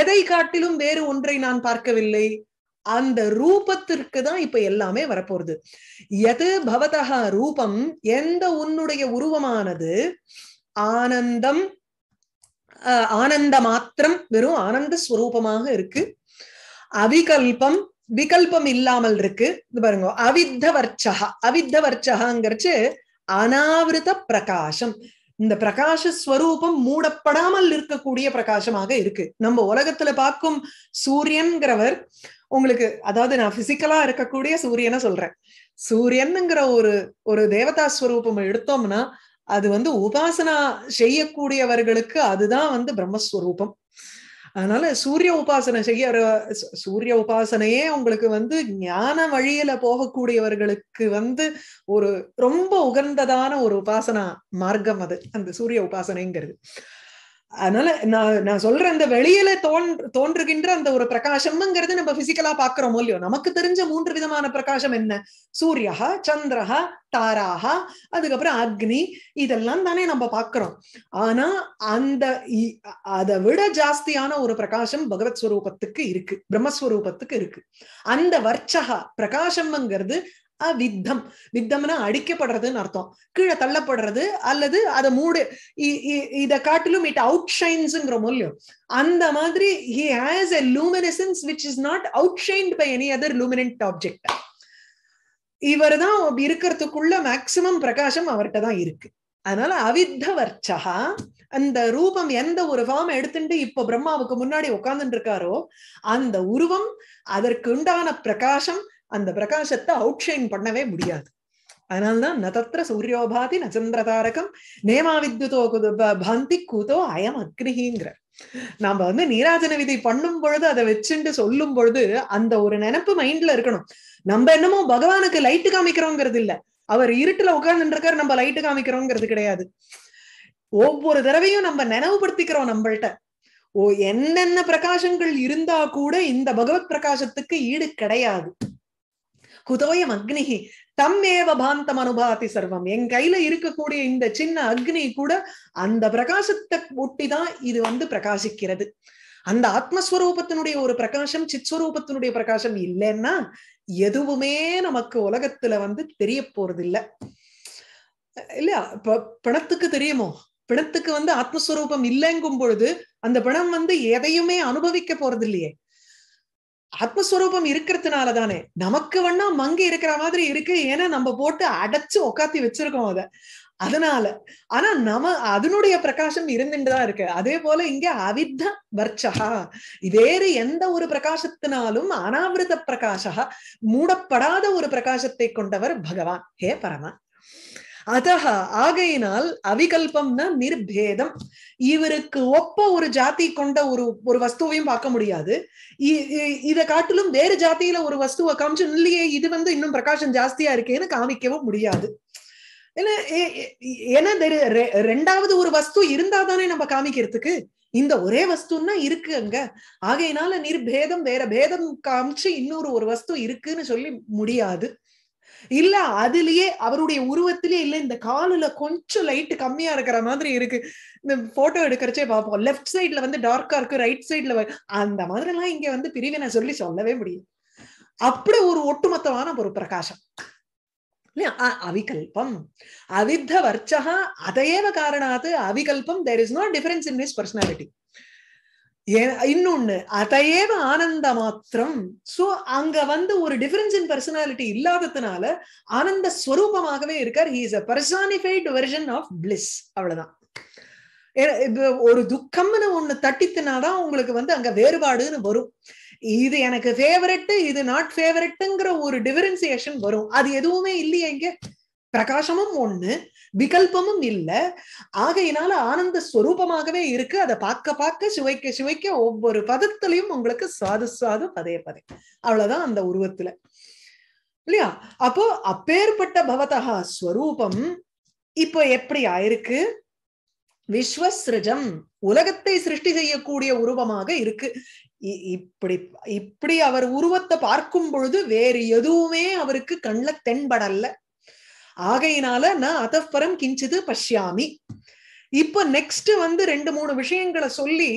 Speaker 1: எதை காட்டிலும் வேறு ஒன்றை நான் பார்க்கவில்லை அந்த ரூபத்திற்கு தான் இப்ப எல்லாமே வரப்போறது எது பவதக ரூபம் எந்த உன்னுடைய உருவமானது ஆனந்தம் ஆனந்த மாத்திரம் வெறும் ஆனந்த ஸ்வரூபமாக இருக்கு அவிகல்பம் விகல்பம் இல்லாமல் இருக்கு இது பாருங்க அவித்த வர்ச்சகா அவித்த வர்ச்சகாங்கிறச்சு அனாவிருத பிரகாசம் இந்த பிரகாச ஸ்வரூபம் மூடப்படாமல் இருக்கக்கூடிய பிரகாசமாக இருக்கு நம்ம உலகத்துல பார்க்கும் சூரியன்கிறவர் உங்களுக்கு அதாவது நான் பிசிக்கலா இருக்கக்கூடிய சூரியனை சொல்றேன் சூரியனுங்கிற ஒரு ஒரு தேவதா ஸ்வரூபம் எடுத்தோம்னா அது வந்து உபாசனா செய்யக்கூடியவர்களுக்கு அதுதான் வந்து பிரம்மஸ்வரூபம் அதனால சூரிய உபாசனை செய்ய சூரிய உபாசனையே உங்களுக்கு வந்து ஞான வழியில போகக்கூடியவர்களுக்கு வந்து ஒரு ரொம்ப உகந்ததான ஒரு உபாசனா மார்க்கம் அது அந்த சூரிய உபாசனைங்கிறது அதனால நான் நான் சொல்ற அந்த வெளியில தோன் தோன்றுகின்ற அந்த ஒரு பிரகாசம்ங்கிறது நம்ம பிசிக்கலா பாக்குறோம் இல்லையோ நமக்கு தெரிஞ்ச மூன்று விதமான பிரகாசம் என்ன சூரியஹா சந்திரஹா தாராஹா அதுக்கப்புறம் அக்னி இதெல்லாம் தானே நம்ம பாக்குறோம் ஆனா அந்த அதை விட ஜாஸ்தியான ஒரு பிரகாசம் பகவத் ஸ்வரூபத்துக்கு இருக்கு பிரம்மஸ்வரூபத்துக்கு இருக்கு அந்த வர்ச்சகா பிரகாசம்ங்கிறது அவித்தம் வித்தம்னா அடிக்கப்படுறதுன்னு அர்த்தம் கீழே தள்ளப்படுறது அல்லது அதை மூடு இதை காட்டிலும் இட் அவுட் ஷைன்ஸ்ங்கிற மூலியம் அந்த மாதிரி he has a luminescence which is not outshined by any other luminant object இவர் தான் இருக்கிறதுக்குள்ள மேக்சிமம் பிரகாசம் அவர்கிட்ட தான் இருக்கு அதனால அவித்த வர்ச்சகா அந்த ரூபம் எந்த ஒரு ஃபார்ம் எடுத்துட்டு இப்ப பிரம்மாவுக்கு முன்னாடி உட்கார்ந்துட்டு இருக்காரோ அந்த உருவம் அதற்கு உண்டான பிரகாசம் அந்த பிரகாசத்தை அவுட்ஷைன் பண்ணவே முடியாது அதனால்தான் ந சூரியோபாதி ந சந்திரதாரகம் நேமா வித்யுதோ பாந்தி கூதோ அயம் அக்னிகிங்கிற நாம வந்து நீராஜன விதை பண்ணும் பொழுது அதை வச்சுட்டு சொல்லும் பொழுது அந்த ஒரு நினைப்பு மைண்ட்ல இருக்கணும் நம்ம என்னமோ பகவானுக்கு லைட் காமிக்கிறோங்கிறது இல்ல அவர் இருட்டுல உட்கார்ந்து இருக்காரு நம்ம லைட்டு காமிக்கிறோங்கிறது கிடையாது ஒவ்வொரு தடவையும் நம்ம நினைவுபடுத்திக்கிறோம் நம்மள்கிட்ட ஓ என்னென்ன பிரகாசங்கள் இருந்தா கூட இந்த பகவத் பிரகாசத்துக்கு ஈடு கிடையாது குதோயம் அக்னிகி தம்மேவ பாந்தம் அனுபாதி சர்வம் என் கையில இருக்கக்கூடிய இந்த சின்ன அக்னி கூட அந்த பிரகாசத்தை ஒட்டிதான் இது வந்து பிரகாசிக்கிறது அந்த ஆத்மஸ்வரூபத்தினுடைய ஒரு பிரகாசம் சித்ஸ்வரூபத்தினுடைய பிரகாசம் இல்லைன்னா எதுவுமே நமக்கு உலகத்துல வந்து தெரிய போறது இல்ல இல்லையா இப்ப பிணத்துக்கு தெரியுமோ பிணத்துக்கு வந்து ஆத்மஸ்வரூபம் இல்லைங்கும் பொழுது அந்த பிணம் வந்து எதையுமே அனுபவிக்க போறது இல்லையே ஆத்மஸ்வரூபம் இருக்கிறதுனால தானே நமக்கு வேணா மங்கி இருக்கிற மாதிரி இருக்கு ஏன்னா நம்ம போட்டு அடைச்சு உக்காத்தி வச்சிருக்கோம் அதை அதனால ஆனா நம அதனுடைய பிரகாசம் இருந்துட்டுதான் இருக்கு அதே போல இங்க அவித்த வர்ச்சகா வேறு எந்த ஒரு பிரகாசத்தினாலும் அனாவிரத பிரகாசா மூடப்படாத ஒரு பிரகாசத்தை கொண்டவர் பகவான் ஹே பரமா அதஹ ஆகையினால் அவிகல்பம்னா நிர்பேதம் இவருக்கு ஒப்ப ஒரு ஜாதி கொண்ட ஒரு ஒரு வஸ்துவையும் பார்க்க முடியாது இதை காட்டிலும் வேறு ஜாத்தியில ஒரு வஸ்துவை காமிச்சு இல்லையே இது வந்து இன்னும் பிரகாஷம் ஜாஸ்தியா இருக்கேன்னு காமிக்கவும் முடியாது ஏன்னா ரெண்டாவது ஒரு வஸ்து இருந்தா தானே நம்ம காமிக்கிறதுக்கு இந்த ஒரே வஸ்துன்னா இருக்கு அங்க ஆகையினால நிர்பேதம் வேற பேதம் காமிச்சு இன்னொரு ஒரு வஸ்து இருக்குன்னு சொல்லி முடியாது இல்ல அதுலயே அவருடைய உருவத்திலேயே இல்ல இந்த காலுல கொஞ்சம் லைட் கம்மியா இருக்கிற மாதிரி இருக்கு இந்த போட்டோ எடுக்கிறச்சே பார்ப்போம் லெஃப்ட் சைட்ல வந்து டார்க்கா இருக்கு ரைட் சைட்ல அந்த மாதிரி எல்லாம் இங்க வந்து பிரிவினை சொல்லி சொல்லவே முடியும் அப்படி ஒரு ஒட்டுமொத்தமான ஒரு பிரகாசம் அவிகல்பம் அவித்த வர்ச்சகா அதையேவ காரணாத்து அவிகல்பம் there is no difference in his personality இன்னொன்னு அதையேவ ஆனந்த மாத்திரம் சோ அங்க வந்து ஒரு டிஃபரன்ஸ் இன் பர்சனாலிட்டி இல்லாததுனால ஆனந்த ஸ்வரூபமாகவே இருக்கார் he is a personified version of bliss அவ்வளவுதான் ஒரு துக்கம்னு ஒண்ணு தட்டித்துனாதான் உங்களுக்கு வந்து அங்க வேறுபாடுன்னு வரும் இது எனக்கு ஃபேவரட் இது நாட் ஃபேவரட்டுங்கிற ஒரு டிஃபரன்சியேஷன் வரும் அது எதுவுமே இல்லையே இங்க பிரகாசமும் ஒண்ணு விகல்பமும் இல்லை ஆகையினால ஆனந்த ஸ்வரூபமாகவே இருக்கு அதை பார்க்க பார்க்க சுவைக்க சுவைக்க ஒவ்வொரு பதத்திலையும் உங்களுக்கு சாது சாது பதே பதே அவ்வளவுதான் அந்த உருவத்துல இல்லையா அப்போ அப்பேற்பட்ட பவதகா ஸ்வரூபம் இப்ப எப்படி ஆயிருக்கு விஸ்வசிருஜம் உலகத்தை சிருஷ்டி செய்யக்கூடிய உருவமாக இருக்கு இப்படி இப்படி அவர் உருவத்தை பார்க்கும் பொழுது வேறு எதுவுமே அவருக்கு கண்ணில் தென்படல்ல ஆகையினால நான் அதப்பரம் கிஞ்சிது பஷ்யாமி இப்ப நெக்ஸ்ட் வந்து ரெண்டு மூணு விஷயங்களை சொல்லி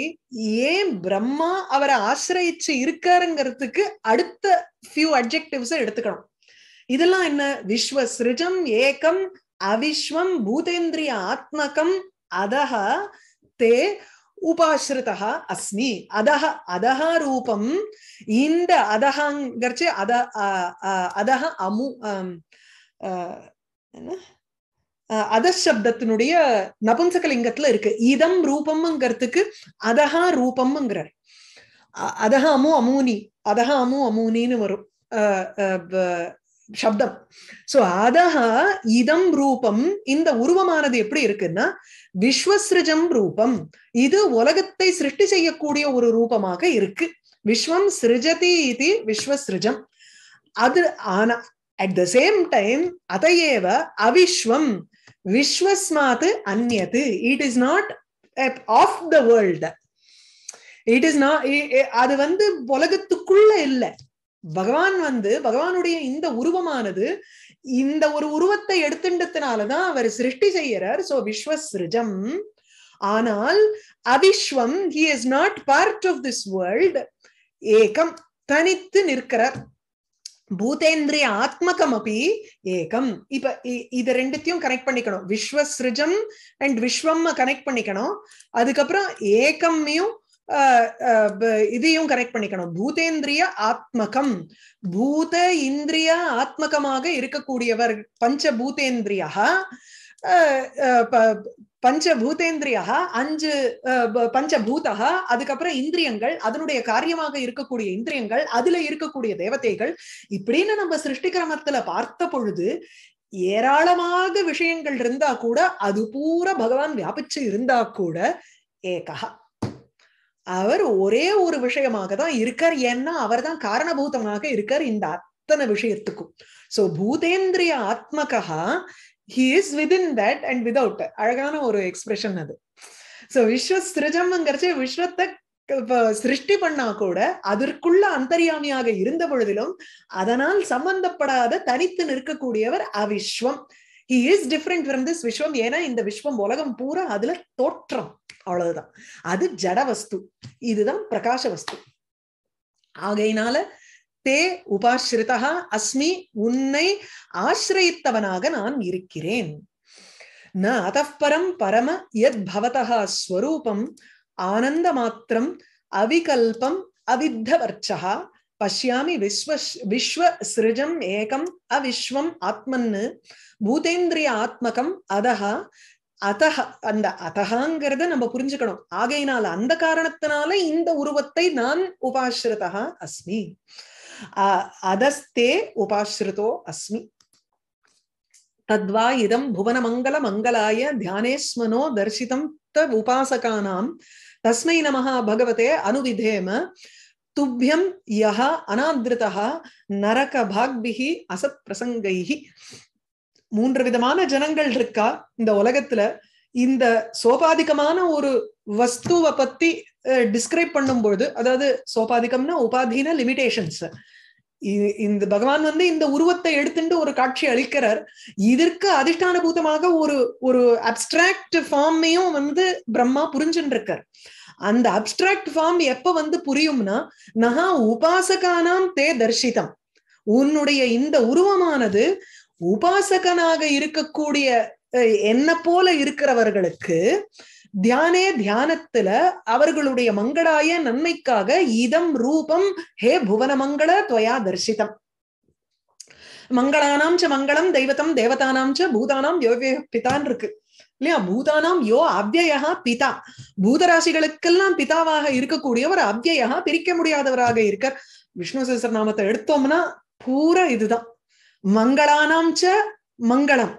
Speaker 1: ஏன் பிரம்மா அவரை ஆசிரயிச்சு இருக்காருங்கிறதுக்கு அடுத்த ஃபியூ அப்ஜெக்டிவ்ஸ எடுத்துக்கணும் இதெல்லாம் என்ன விஸ்வ சிருஜம் ஏகம் அவிஸ்வம் பூதேந்திரிய ஆத்மகம் அதஹ தே உபாசிரிதா அஸ்மி அதஹ அதஹ ரூபம் இந்த அதஹாங்கிறச்சு அத அதஹ அமு அதசப்தத்தினுடைய நபும்சகலிங்கத்துல இருக்கு இதம் ரூபம்ங்கிறதுக்கு அதஹா ரூபம்ங்கிறார் அதஹா அமு அமூனி அதஹா அமு அமூனின்னு வரும் சப்தம் சோ அதஹா இதம் ரூபம் இந்த உருவமானது எப்படி இருக்குன்னா விஸ்வசிருஜம் ரூபம் இது உலகத்தை சிருஷ்டி செய்யக்கூடிய ஒரு ரூபமாக இருக்கு விஸ்வம் சிருஜதி இது விஸ்வசிருஜம் அது ஆனா அட் த சேம் டைம் அதையேவ அவிஸ்வம் விஸ்வஸ்மாத் அந்நியது it is not of the world it is not அது வந்து உலகத்துக்குள்ள இல்லை பகவான் வந்து பகவானுடைய இந்த உருவமானது இந்த ஒரு உருவத்தை எடுத்துட்டதுனாலதான் அவர் சிருஷ்டி செய்யறார் சோ விஸ்வசிருஜம் ஆனால் அவிஸ்வம் he is not part of this world ஏகம் தனித்து நிற்கிறார் பூதேந்திரிய ஆத்மகம் அப்படி ஏகம் இப்ப இது ரெண்டுத்தையும் கனெக்ட் பண்ணிக்கணும் விஸ்வசிருஜம் அண்ட் விஸ்வம் கனெக்ட் பண்ணிக்கணும் அதுக்கப்புறம் ஏகம்மையும் இதையும் கனெக்ட் பண்ணிக்கணும் பூதேந்திரிய ஆத்மகம் பூத இந்திரிய ஆத்மகமாக இருக்கக்கூடியவர் பஞ்ச பூதேந்திரியா பஞ்ச பூதேந்திரியா அஞ்சு பஞ்சபூதா அதுக்கப்புறம் இந்திரியங்கள் அதனுடைய காரியமாக இருக்கக்கூடிய இந்திரியங்கள் அதுல இருக்கக்கூடிய தேவதைகள் இப்படின்னு நம்ம சிருஷ்டி கிரமத்துல பார்த்த பொழுது ஏராளமாக விஷயங்கள் இருந்தா கூட அது பூரா பகவான் வியாபிச்சு இருந்தா கூட ஏகா அவர் ஒரே ஒரு விஷயமாக தான் இருக்கார் ஏன்னா அவர் தான் காரணபூதமாக இருக்கார் இந்த அத்தனை விஷயத்துக்கும் சோ பூதேந்திரிய ஆத்மகா he is within that and without அழகான ஒரு எக்ஸ்பிரஷன் அது ஸோ விஸ்வ சிருஜம்ங்கிறச்சு விஸ்வத்தை சிருஷ்டி பண்ணா கூட அதற்குள்ள அந்தரியாமியாக இருந்த பொழுதிலும் அதனால் சம்பந்தப்படாத தனித்து நிற்கக்கூடியவர் அவிஸ்வம் he is different from this விஸ்வம் ஏன்னா இந்த விஸ்வம் உலகம் பூரா அதுல தோற்றம் அவ்வளவுதான் அது ஜட வஸ்து இதுதான் பிரகாச வஸ்து ஆகையினால தே உபாசிரிதா அஸ்மி உன்னை ஆசிரயித்தவனாக நான் இருக்கிறேன் ந அதப்பரம் பரம எத் பவதா ஸ்வரூபம் ஆனந்த மாத்திரம் அவிகல்பம் அவித்தவர்ச்சா பசியாமி விஸ்வ விஸ்வ சிருஜம் ஏகம் அவிஸ்வம் ஆத்மன்னு பூதேந்திரிய ஆத்மகம் அதஹா அதஹ அந்த அதஹாங்கிறத நம்ம புரிஞ்சுக்கணும் ஆகையினால அந்த காரணத்தினால இந்த உருவத்தை நான் உபாசிரதா அஸ்மி அதஸ்தே உபாசிரிதோ அஸ்மி தத்வா இதம் புவன மங்கள மங்களாய தியானேஸ்மனோ தர்சிதம் த உபாசகானாம் தஸ்மை நமஹா பகவதே அனுவிதேம துப்பியம் யஹ அனாதிருதா நரக பாக்பிகி அசத் பிரசங்கைகி மூன்று விதமான ஜனங்கள் இருக்கா இந்த உலகத்துல இந்த சோபாதிகமான ஒரு வஸ்துவை பத்தி டிஸ்கிரைப் பண்ணும்பொழுது அதாவது சோபாதிகம்னா உபாதின லிமிடேஷன்ஸ் இந்த பகவான் வந்து இந்த உருவத்தை எடுத்துட்டு ஒரு காட்சி அளிக்கிறார் இதற்கு அதிர்ஷ்டான பூதமாக ஒரு ஒரு அப்டிராக்ட் ஃபார்மையும் வந்து பிரம்மா புரிஞ்சுட்டு இருக்கார் அந்த அப்டிராக்ட் ஃபார்ம் எப்ப வந்து புரியும்னா நகா உபாசகானாம் தே தர்ஷிதம் உன்னுடைய இந்த உருவமானது உபாசகனாக இருக்கக்கூடிய என்ன போல இருக்கிறவர்களுக்கு தியானே தியானத்துல அவர்களுடைய மங்களாய நன்மைக்காக இதம் ரூபம் ஹே புவனமங்கள துவயா தர்சிதம் மங்களானாம் ச மங்களம் தெய்வத்தம் தேவதானாம் ச பூதானாம் பிதான் இருக்கு இல்லையா பூதானாம் யோ அவ்யயா பிதா பூதராசிகளுக்கெல்லாம் பிதாவாக இருக்கக்கூடியவர் அவ்யயா பிரிக்க முடியாதவராக இருக்கார் விஷ்ணு சஹசர் நாமத்தை எடுத்தோம்னா பூரா இதுதான் மங்களானாம் ச மங்களம்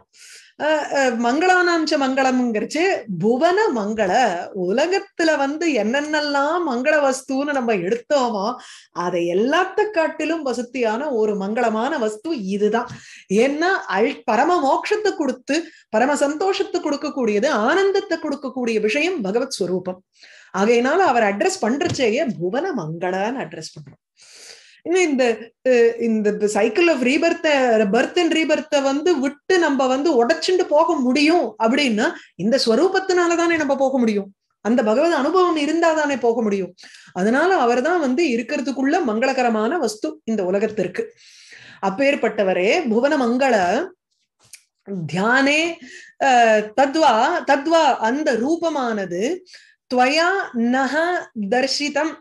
Speaker 1: மங்களானாம்ச்ச மங்களம்ங்கிறச்சு புவன மங்கள உலகத்துல வந்து என்னென்னலாம் மங்கள வஸ்துன்னு நம்ம எடுத்தோமோ அதை எல்லாத்த காட்டிலும் வசதியான ஒரு மங்களமான வஸ்து இதுதான் ஏன்னா அல் பரம மோட்சத்தை கொடுத்து பரம சந்தோஷத்தை கொடுக்கக்கூடியது ஆனந்தத்தை கொடுக்கக்கூடிய விஷயம் பகவத் ஸ்வரூபம் ஆகையினால அவர் அட்ரஸ் பண்றச்சேயே புவன மங்களான்னு அட்ரஸ் பண்றோம் இந்த இந்த சைக்கிள் ஆஃப் ரீபர்த்த பர்த் அண்ட் ரீபர்த்த வந்து விட்டு நம்ம வந்து உடைச்சுண்டு போக முடியும் அப்படின்னா இந்த ஸ்வரூபத்தினால தானே நம்ம போக முடியும் அந்த பகவத் அனுபவம் இருந்தா தானே போக முடியும் அதனால அவர் தான் வந்து இருக்கிறதுக்குள்ள மங்களகரமான வஸ்து இந்த உலகத்திற்கு அப்பேற்பட்டவரே புவன மங்கள தியானே தத்வா தத்வா அந்த ரூபமானது துவயா நக தர்ஷிதம்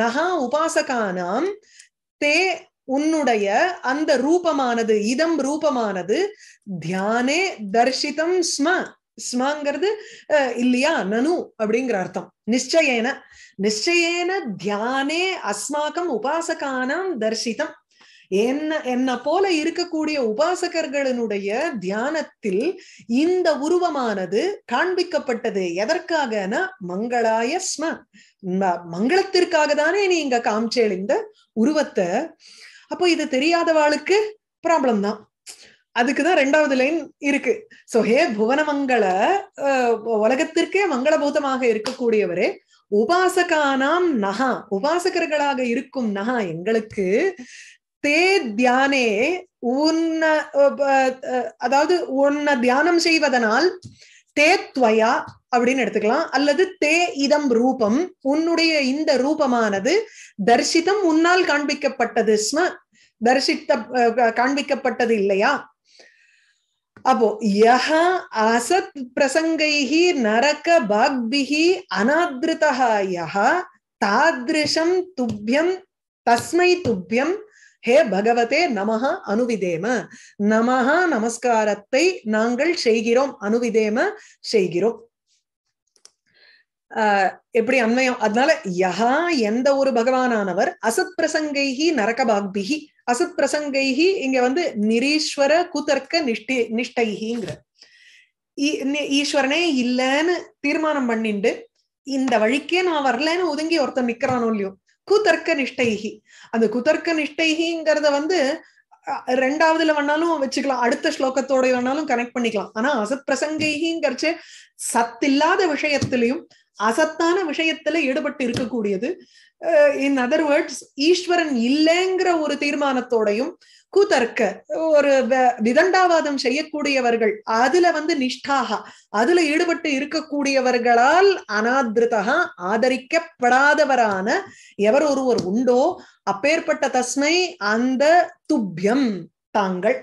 Speaker 1: நகா உபாசகானாம் தே உன்னுடைய அந்த ரூபமானது இதம் ரூபமானது தியானே தர்ஷிதம் ஸ்ம ஸ்மாங்கிறது இல்லையா நனு அப்படிங்கிற அர்த்தம் நிச்சயேன நிச்சயேன தியானே அஸ்மாக்கம் உபாசகானாம் தர்ஷிதம் என்ன என்ன போல இருக்கக்கூடிய உபாசகர்களினுடைய தியானத்தில் இந்த உருவமானது காண்பிக்கப்பட்டது எதற்காகனா மங்களாய ஸ்ம மங்களத்திற்காக தானே நீ இங்க காமிச்சேள் இந்த உருவத்தை அப்போ இது தெரியாதவாளுக்கு ப்ராப்ளம் தான் அதுக்குதான் ரெண்டாவது லைன் இருக்கு சோ ஹே புவனமங்கள உலகத்திற்கே மங்களபூதமாக இருக்கக்கூடியவரே உபாசகானாம் நகா உபாசகர்களாக இருக்கும் நகா எங்களுக்கு தே தியானே உன்ன அதாவது உன்னை தியானம் செய்வதனால் தே துவயா அப்படின்னு எடுத்துக்கலாம் அல்லது தே இதம் ரூபம் உன்னுடைய இந்த ரூபமானது தரிசித்தம் உன்னால் காண்பிக்கப்பட்டது ஸ்ம தரிசித்த காண்பிக்கப்பட்டது இல்லையா அப்போ யஹ அசத் பிரசங்கைஹி நரக பாக்பிஹி அனாதிருதா யஹ தாதிருஷம் துப்பியம் தஸ்மை துப்பியம் ஹே பகவதே நமஹா அனுவிதேம நமஹா நமஸ்காரத்தை நாங்கள் செய்கிறோம் அனுவிதேம செய்கிறோம் ஆஹ் எப்படி அன்மயம் அதனால யஹா எந்த ஒரு பகவானானவர் அசத் பிரசங்கைஹி நரகபாக்பிஹி அசத் பிரசங்கைஹி இங்க வந்து நிரீஸ்வர குதர்க்க நிஷ்டி நிஷ்டைஹிங்கிற ஈஸ்வரனே இல்லைன்னு தீர்மானம் பண்ணிண்டு இந்த வழிக்கே நான் வரலன்னு ஒதுங்கி ஒருத்தன் நிக்கிறானோ இல்லையோ கூத்தர்க்க நிஷ்டைஹி அந்த குதர்க்க நிஷ்டைகிங்கிறத வந்து ரெண்டாவதுல வேணாலும் வச்சுக்கலாம் அடுத்த ஸ்லோகத்தோட வேணாலும் கனெக்ட் பண்ணிக்கலாம் ஆனா அசத் பிரசங்கைகிங்கிறச்சு சத்தில்லாத விஷயத்திலையும் அசத்தான விஷயத்துல ஈடுபட்டு இருக்கக்கூடியது இன் அதர் வேர்ட்ஸ் ஈஸ்வரன் இல்லைங்கிற ஒரு தீர்மானத்தோடையும் கூதர்க்க ஒரு விதண்டாவாதம் செய்யக்கூடியவர்கள் அதுல வந்து நிஷ்டாகா அதுல ஈடுபட்டு இருக்கக்கூடியவர்களால் அனாதிருதா ஆதரிக்கப்படாதவரான எவர் ஒருவர் உண்டோ அப்பேற்பட்ட தஸ்மை அந்த துப்பியம் தாங்கள்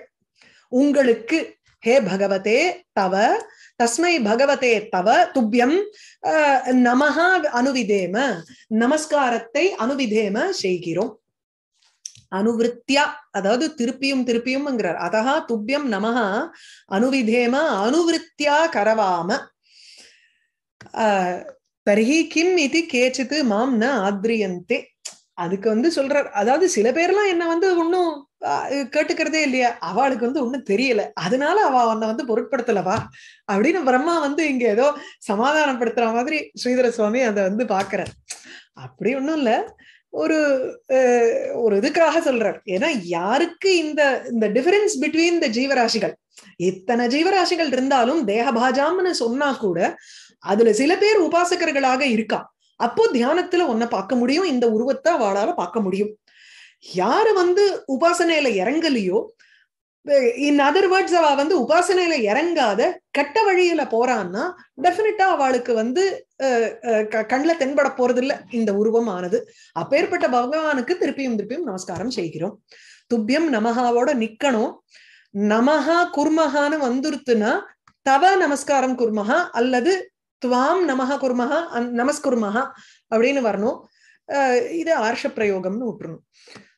Speaker 1: உங்களுக்கு ஹே பகவதே தவ தஸ்மை பகவதே தவ துப்பியம் நமஹா அனுவிதேம நமஸ்காரத்தை அனுவிதேம செய்கிறோம் அனுவிருத்தியா அதாவது திருப்பியும் திருப்பியும் அதகா துப்பியம் நமஹா அனுவிதேம அனுவிருத்தியா கரவாம தர்ஹி கிம் இது கேச்சித்து மாம் ந ஆத்ரியந்தே அதுக்கு வந்து சொல்றார் அதாவது சில பேர்லாம் என்ன வந்து ஒன்னும் கேட்டுக்கிறதே இல்லையா அவளுக்கு வந்து ஒண்ணும் தெரியல அதனால அவ அவனை வந்து பொருட்படுத்தலவா அப்படின்னு பிரம்மா வந்து இங்க ஏதோ சமாதானப்படுத்துற மாதிரி ஸ்ரீதர சுவாமி அதை வந்து பாக்குற அப்படி ஒண்ணும் இல்ல ஒரு ஒரு இதுக்காக சொல்றார் ஏன்னா யாருக்கு இந்த இந்த டிஃபரன்ஸ் பிட்வீன் இந்த ஜீவராசிகள் எத்தனை ஜீவராசிகள் இருந்தாலும் தேகபாஜாம்னு சொன்னா கூட அதுல சில பேர் உபாசகர்களாக இருக்கா அப்போ தியானத்துல ஒன்ன பார்க்க முடியும் இந்த உருவத்தை வாழால பார்க்க முடியும் யாரு வந்து உபாசனையில இறங்கலையோ இன் அதர் வேர்ட்ஸ் அவ வந்து உபாசனையில இறங்காத கெட்ட வழியில போறான்னா டெஃபினட்டா அவளுக்கு வந்து கண்ல தென்பட போறது இல்ல இந்த உருவம் ஆனது அப்பேற்பட்ட பகவானுக்கு திருப்பியும் திருப்பியும் நமஸ்காரம் செய்கிறோம் துப்பியம் நமகாவோட நிக்கணும் நமகா குர்மஹான்னு வந்துருத்துனா தவ நமஸ்காரம் குர்மஹா அல்லது துவாம் நமஹா குர்மஹா நமஸ்குர்மஹா அப்படின்னு வரணும் இது ஆர்ஷ பிரயோகம்னு விட்டுருணும்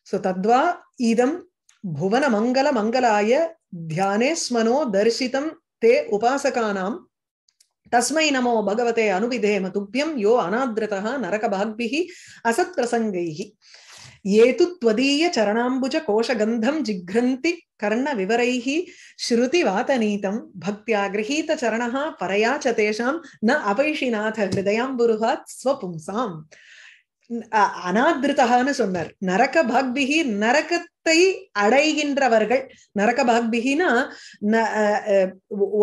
Speaker 1: சோ தத்வா இதம் मंगल मंगलाय स्मनो दर्शितं ते उपासकानां तस्मै नमो भगवते अनुविधेम तुभ्यं यो अनाद्रतः नरकभाग्भिः असत्प्रसङ्गैः ये तु त्वदीयचरणाम्बुजकोशगन्धं जिघ्रन्ति कर्णविवरैः श्रुतिवातनीतं भक्त्या गृहीतचरणः परया च तेषां न अपैषिनाथ हृदयाम्बुरुहात् स्वपुंसाम् அனாதிருத்தகான்னு சொன்னார் நரக பாக்பிகி நரகத்தை அடைகின்றவர்கள் நரக பாக்பிகினா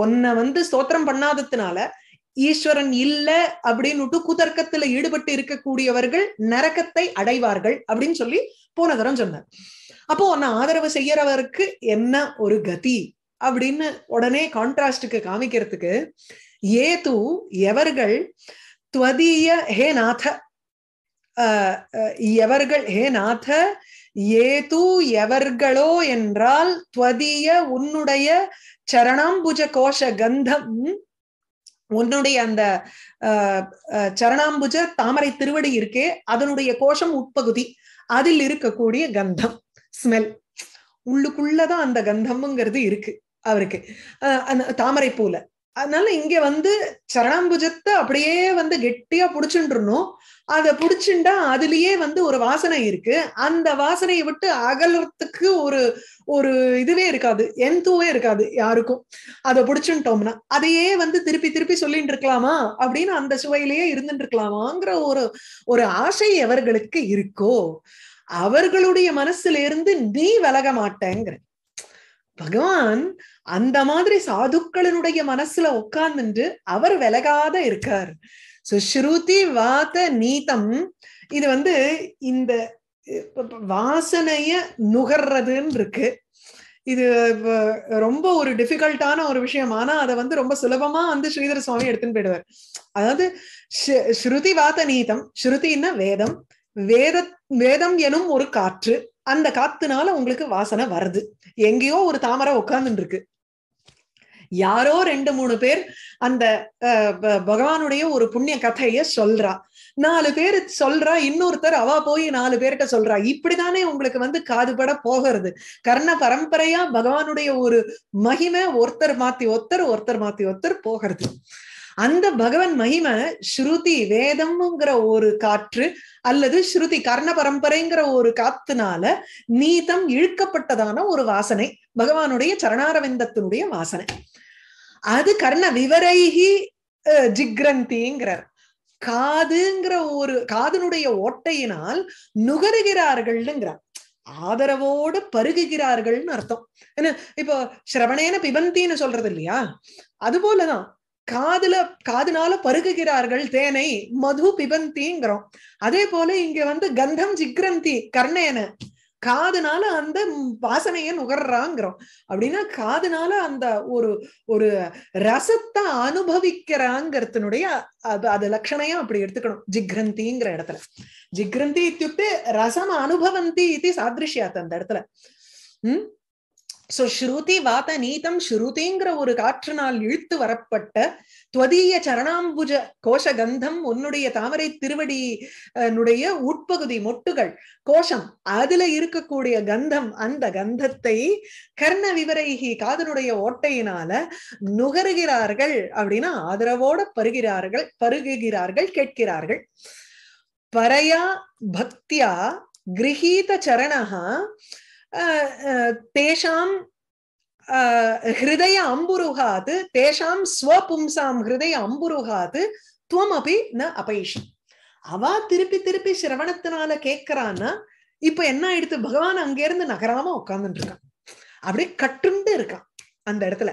Speaker 1: ஒன்ன வந்து ஸ்தோத்திரம் பண்ணாததுனால ஈஸ்வரன் இல்ல அப்படின்னுட்டு குதர்க்கத்துல ஈடுபட்டு இருக்கக்கூடியவர்கள் நரகத்தை அடைவார்கள் அப்படின்னு சொல்லி போனதரம் சொன்னார் அப்போ உன்னை ஆதரவு செய்யறவருக்கு என்ன ஒரு கதி அப்படின்னு உடனே கான்ட்ராஸ்டுக்கு காமிக்கிறதுக்கு ஏது எவர்கள் துவதீய ஹே நாத எவர்கள் ஹே நாத ஏது எவர்களோ என்றால் துவதிய உன்னுடைய சரணாம்புஜ கோஷ கந்தம் உன்னுடைய அந்த சரணாம்புஜ தாமரை திருவடி இருக்கே அதனுடைய கோஷம் உட்பகுதி அதில் இருக்கக்கூடிய கந்தம் ஸ்மெல் உள்ளுக்குள்ளதான் அந்த கந்தம்ங்கிறது இருக்கு அவருக்கு தாமரை பூல அதனால இங்க வந்து சரணாம்புஜத்தை அப்படியே வந்து கெட்டியா இருந்தோம் அதை புடிச்சுண்டா அதுலயே வந்து ஒரு வாசனை இருக்கு அந்த வாசனையை விட்டு அகலத்துக்கு ஒரு ஒரு இதுவே இருக்காது எந்தவே இருக்காது யாருக்கும் அதை புடிச்சுட்டோம்னா அதையே வந்து திருப்பி திருப்பி சொல்லிட்டு இருக்கலாமா அப்படின்னு அந்த சுவையிலேயே இருந்துட்டு இருக்கலாமாங்கிற ஒரு ஒரு ஆசை எவர்களுக்கு இருக்கோ அவர்களுடைய மனசுல இருந்து நீ விலக மாட்டேங்கிற பகவான் அந்த மாதிரி சாதுக்களினுடைய மனசுல உட்கார்ந்துட்டு அவர் விலகாத இருக்கார் சோ ஸ்ருதி வாத நீதம் இது வந்து இந்த வாசனைய நுகர்றதுன்னு இருக்கு இது ரொம்ப ஒரு டிஃபிகல்ட்டான ஒரு விஷயம் ஆனா அதை வந்து ரொம்ப சுலபமா வந்து ஸ்ரீதர சுவாமி எடுத்துன்னு போயிடுவார் அதாவது ஸ்ருதி வாத நீதம் ஸ்ருதின்னா வேதம் வேத வேதம் எனும் ஒரு காற்று அந்த காத்துனால உங்களுக்கு வாசனை வருது எங்கேயோ ஒரு தாமரை உட்கார்ந்துட்டு இருக்கு யாரோ ரெண்டு மூணு பேர் அந்த பகவானுடைய ஒரு புண்ணிய கதைய சொல்றா நாலு பேர் சொல்றா இன்னொருத்தர் அவ போய் நாலு பேர்கிட்ட சொல்றா இப்படிதானே உங்களுக்கு வந்து காதுபட போகிறது கர்ண பரம்பரையா பகவானுடைய ஒரு மகிமை ஒருத்தர் மாத்தி ஒருத்தர் ஒருத்தர் மாத்தி ஒருத்தர் போகிறது அந்த பகவன் மகிமை ஸ்ருதி வேதம்ங்கிற ஒரு காற்று அல்லது ஸ்ருதி கர்ண பரம்பரைங்கிற ஒரு காத்துனால நீதம் இழுக்கப்பட்டதான ஒரு வாசனை பகவானுடைய சரணாரவிந்தத்தினுடைய வாசனை அது கர்ண விவரைகி ஜிக்ரந்திங்கிறார் காதுங்கிற ஒரு காதனுடைய ஓட்டையினால் நுகருகிறார்கள்ங்கிறார் ஆதரவோடு பருகுகிறார்கள்னு அர்த்தம் என்ன இப்போ சிரவணேன பிபந்தின்னு சொல்றது இல்லையா அது போலதான் காதுல காதுனால பருகுகிறார்கள் தேனை மது பிபந்திங்கிறோம் அதே போல இங்க வந்து கந்தம் ஜிக்ரந்தி கர்ணேன காதுனால அந்த வாசனையை நுகர்றாங்கிறோம் அப்படின்னா காதுனால அந்த ஒரு ஒரு ரசத்தை அனுபவிக்கிறாங்கிறதுனுடைய அது அது லட்சணையும் அப்படி எடுத்துக்கணும் ஜிக்ரந்திங்கிற இடத்துல ஜிக்ரந்தி இத்தியுக்தே ரசம் அனுபவந்தி இது சாதிருஷ்யாத் அந்த இடத்துல உம் சோ ஸ்ருதி வாத நீதம் ஸ்ருதிங்கிற ஒரு காற்றினால் இழுத்து வரப்பட்ட துவதீய சரணாம்புஜ கோஷ கந்தம் உன்னுடைய தாமரை திருவடி உட்பகுதி மொட்டுகள் கோஷம் அதுல இருக்கக்கூடிய கந்தம் அந்த கந்தத்தை கர்ண விவரைகி காதனுடைய ஓட்டையினால நுகருகிறார்கள் அப்படின்னா ஆதரவோட பருகிறார்கள் பருகுகிறார்கள் கேட்கிறார்கள் பரையா பக்தியா கிரகீத சரணா தேஷாம் ஹிருதய அம்புருகாத் தேஷாம் ஸ்வபும்சாம் ஹிருதய அம்புருகாத் துவம் அப்படி ந அபைஷி அவ திருப்பி திருப்பி சிரவணத்தினால கேட்கிறான்னா இப்ப என்ன ஆயிடுத்து பகவான் அங்கிருந்து நகராம உட்கார்ந்துட்டு இருக்கான் அப்படியே கட்டுண்டு இருக்கான் அந்த இடத்துல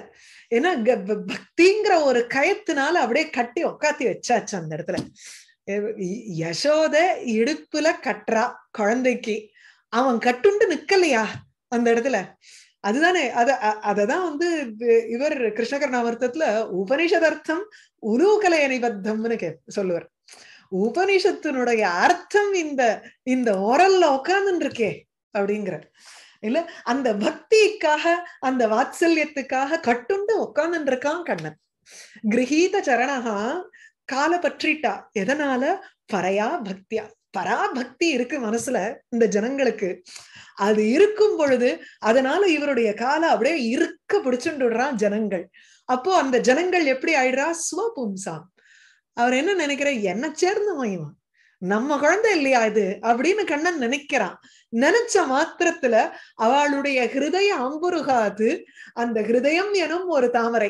Speaker 1: ஏன்னா பக்திங்கிற ஒரு கயத்தினால அப்படியே கட்டி உக்காத்தி வச்சாச்சு அந்த இடத்துல யசோத இடுப்புல கட்டுறா குழந்தைக்கு அவன் கட்டுண்டு நிக்கலையா அந்த இடத்துல அதுதானே அத அததான் வந்து இவர் கிருஷ்ணகர்ணாமிர்த்தத்துல உபனிஷதர்த்தம் உருவக்கலை நிபத்தம்னு கே சொல்லுவார் உபனிஷத்தினுடைய அர்த்தம் இந்த இந்த ஓரல்ல உட்கார்ந்துன்னு இருக்கே அப்படிங்கிறார் இல்ல அந்த பக்திக்காக அந்த வாத்சல்யத்துக்காக கட்டுண்டு உட்கார்ந்துட்டு இருக்கான் கண்ணன் கிரகீத சரணகா கால பற்றிட்டா எதனால பறையா பக்தியா பராபக்தி இருக்கு மனசுல இந்த ஜனங்களுக்கு அது இருக்கும் பொழுது அதனால இவருடைய காலை அப்படியே இருக்க பிடிச்சுடுறான் ஜனங்கள் அப்போ அந்த ஜனங்கள் எப்படி ஆயிடுறா சுவபும்சாம் அவர் என்ன நினைக்கிற என்ன சேர்ந்தவன் இவன் நம்ம குழந்தை இல்லையா இது அப்படின்னு கண்ணன் நினைக்கிறான் நினைச்ச மாத்திரத்துல அவளுடைய ஹிருதய அம்புருகாது அந்த ஹிருதயம் எனும் ஒரு தாமரை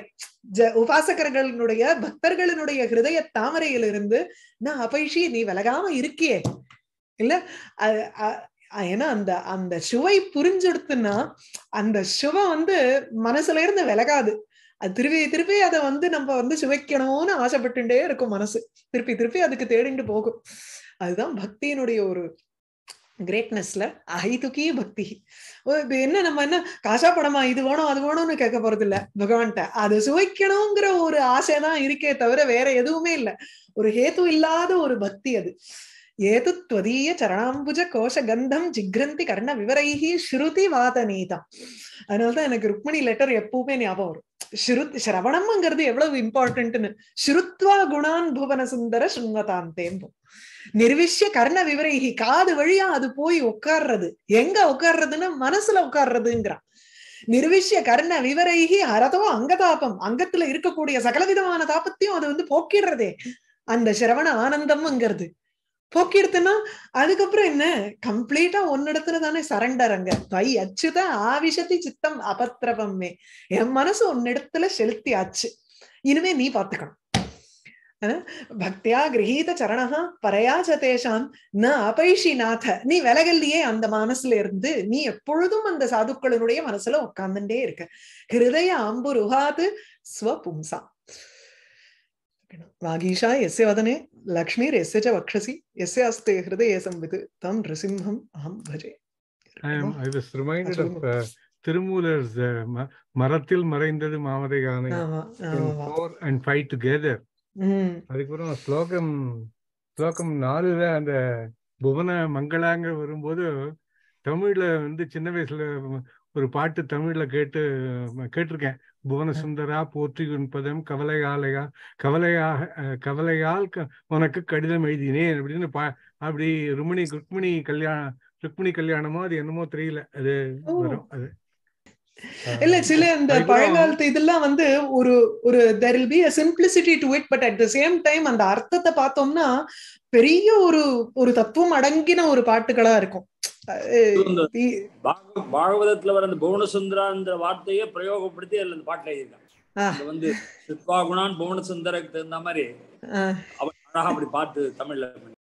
Speaker 1: ஜ உபாசகர்களினுடைய பக்தர்களினுடைய ஹிருதய தாமரையிலிருந்து நான் அபைஷி நீ விலகாம இருக்கியே இல்ல ஏன்னா அந்த அந்த சுவை புரிஞ்செடுத்துன்னா அந்த சுவை வந்து மனசுல இருந்து விலகாது அது திருப்பி திருப்பி அதை வந்து நம்ம வந்து சுவைக்கணும்னு ஆசைப்பட்டுட்டே இருக்கும் மனசு திருப்பி திருப்பி அதுக்கு தேடிட்டு போகும் அதுதான் பக்தியினுடைய ஒரு கிரேட்னஸ்ல ஐதுக்கி பக்தி என்ன நம்ம என்ன காசா படமா இது வேணும் அது வேணும்னு கேட்க போறது இல்ல பகவான்கிட்ட அது சுவைக்கணுங்கிற ஒரு ஆசைதான் இருக்கே தவிர வேற எதுவுமே இல்லை ஒரு ஹேத்து இல்லாத ஒரு பக்தி அது ஏது துவதீய சரணாம்புஜ கோஷ கந்தம் ஜிக்ரந்தி கர்ண விவரைகி ஸ்ருதி வாதநீதம் அதனாலதான் எனக்கு ருக்மிணி லெட்டர் எப்பவுமே ஞாபகம் வரும் ஸ்ருதி சிரவணம்ங்கிறது எவ்வளவு இம்பார்ட்டன்ட்னு ஸ்ருத்வா குணான் புவன சுந்தர சுங்கதான் தேம்பும் நிர்விஷ்ய கர்ண விவரைகி காது வழியா அது போய் உட்கார்றது எங்க உட்கார்றதுன்னு மனசுல உட்கார்றதுங்கிறான் நிர்விஷ்ய கர்ண விவரைகி அறதோ அங்கதாபம் அங்கத்துல இருக்கக்கூடிய சகலவிதமான தாபத்தையும் அது வந்து போக்கிடுறதே அந்த சிரவண ஆனந்தம்ங்கிறது போக்கி எடுத்தனா அதுக்கப்புறம் என்ன கம்ப்ளீட்டா ஒன்னிடத்துல தானே சரண்டர் அங்க தை அச்சுத ஆவிஷத்தி சித்தம் அபத்திரபம்மே என் மனசு ஒன்னிடத்துல செலுத்தி ஆச்சு இனிமே நீ பாத்துக்கணும் பக்தியா கிரகீத சரணகா பரையா சதேஷாம் ந அபைஷி நாத நீ விலகல்லையே அந்த மனசுல இருந்து நீ எப்பொழுதும் அந்த சாதுக்களினுடைய மனசுல உட்கார்ந்துட்டே இருக்க ஹிருதய அம்பு ருகாது ஸ்வபும்சா वागीशा यस्य வதனே लक्ष्मीर्यस्य च वक्षसि यस्य अस्ते हृदये संवित् तं नृसिंहम् अहं भजे திருமூலர் uh, uh, மரத்தில் மறைந்தது மாமதை யானை அண்ட் ஃபைட் டுகெதர் அதுக்கப்புறம் ஸ்லோகம் ஸ்லோகம் நாலுல அந்த புவன மங்களாங்க வரும்போது தமிழ்ல வந்து சின்ன வயசுல ஒரு பாட்டு தமிழ்ல கேட்டு கேட்டிருக்கேன் புவனசுந்தரா போற்றி உண்பதம் கவலையாலையா கவலையாக கவலையால் உனக்கு கடிதம் எழுதினேன் அப்படின்னு பா அப்படி ருமணி ருக்மிணி கல்யாணம் ருக்மிணி கல்யாணமோ அது என்னமோ தெரியல அது வரும் அது இல்ல சில இந்த பழங்காலத்து இதெல்லாம் வந்து ஒரு ஒரு there will be a simplicity to it but at the same time அந்த அர்த்தத்தை பார்த்தோம்னா பெரிய ஒரு ஒரு தத்துவம் அடங்கின ஒரு பாட்டுகளா இருக்கும் பாகவதத்துல வர அந்த புவனசுந்தரான்ற வார்த்தையே பிரயோகப்படுத்தி அதுல அந்த பாட்டுல எழுதியிருக்கான் வந்து சித்வாகுணான் புவனசுந்தரக்கு தகுந்த மாதிரி அவன் அழகா அப்படி பாட்டு தமிழ்ல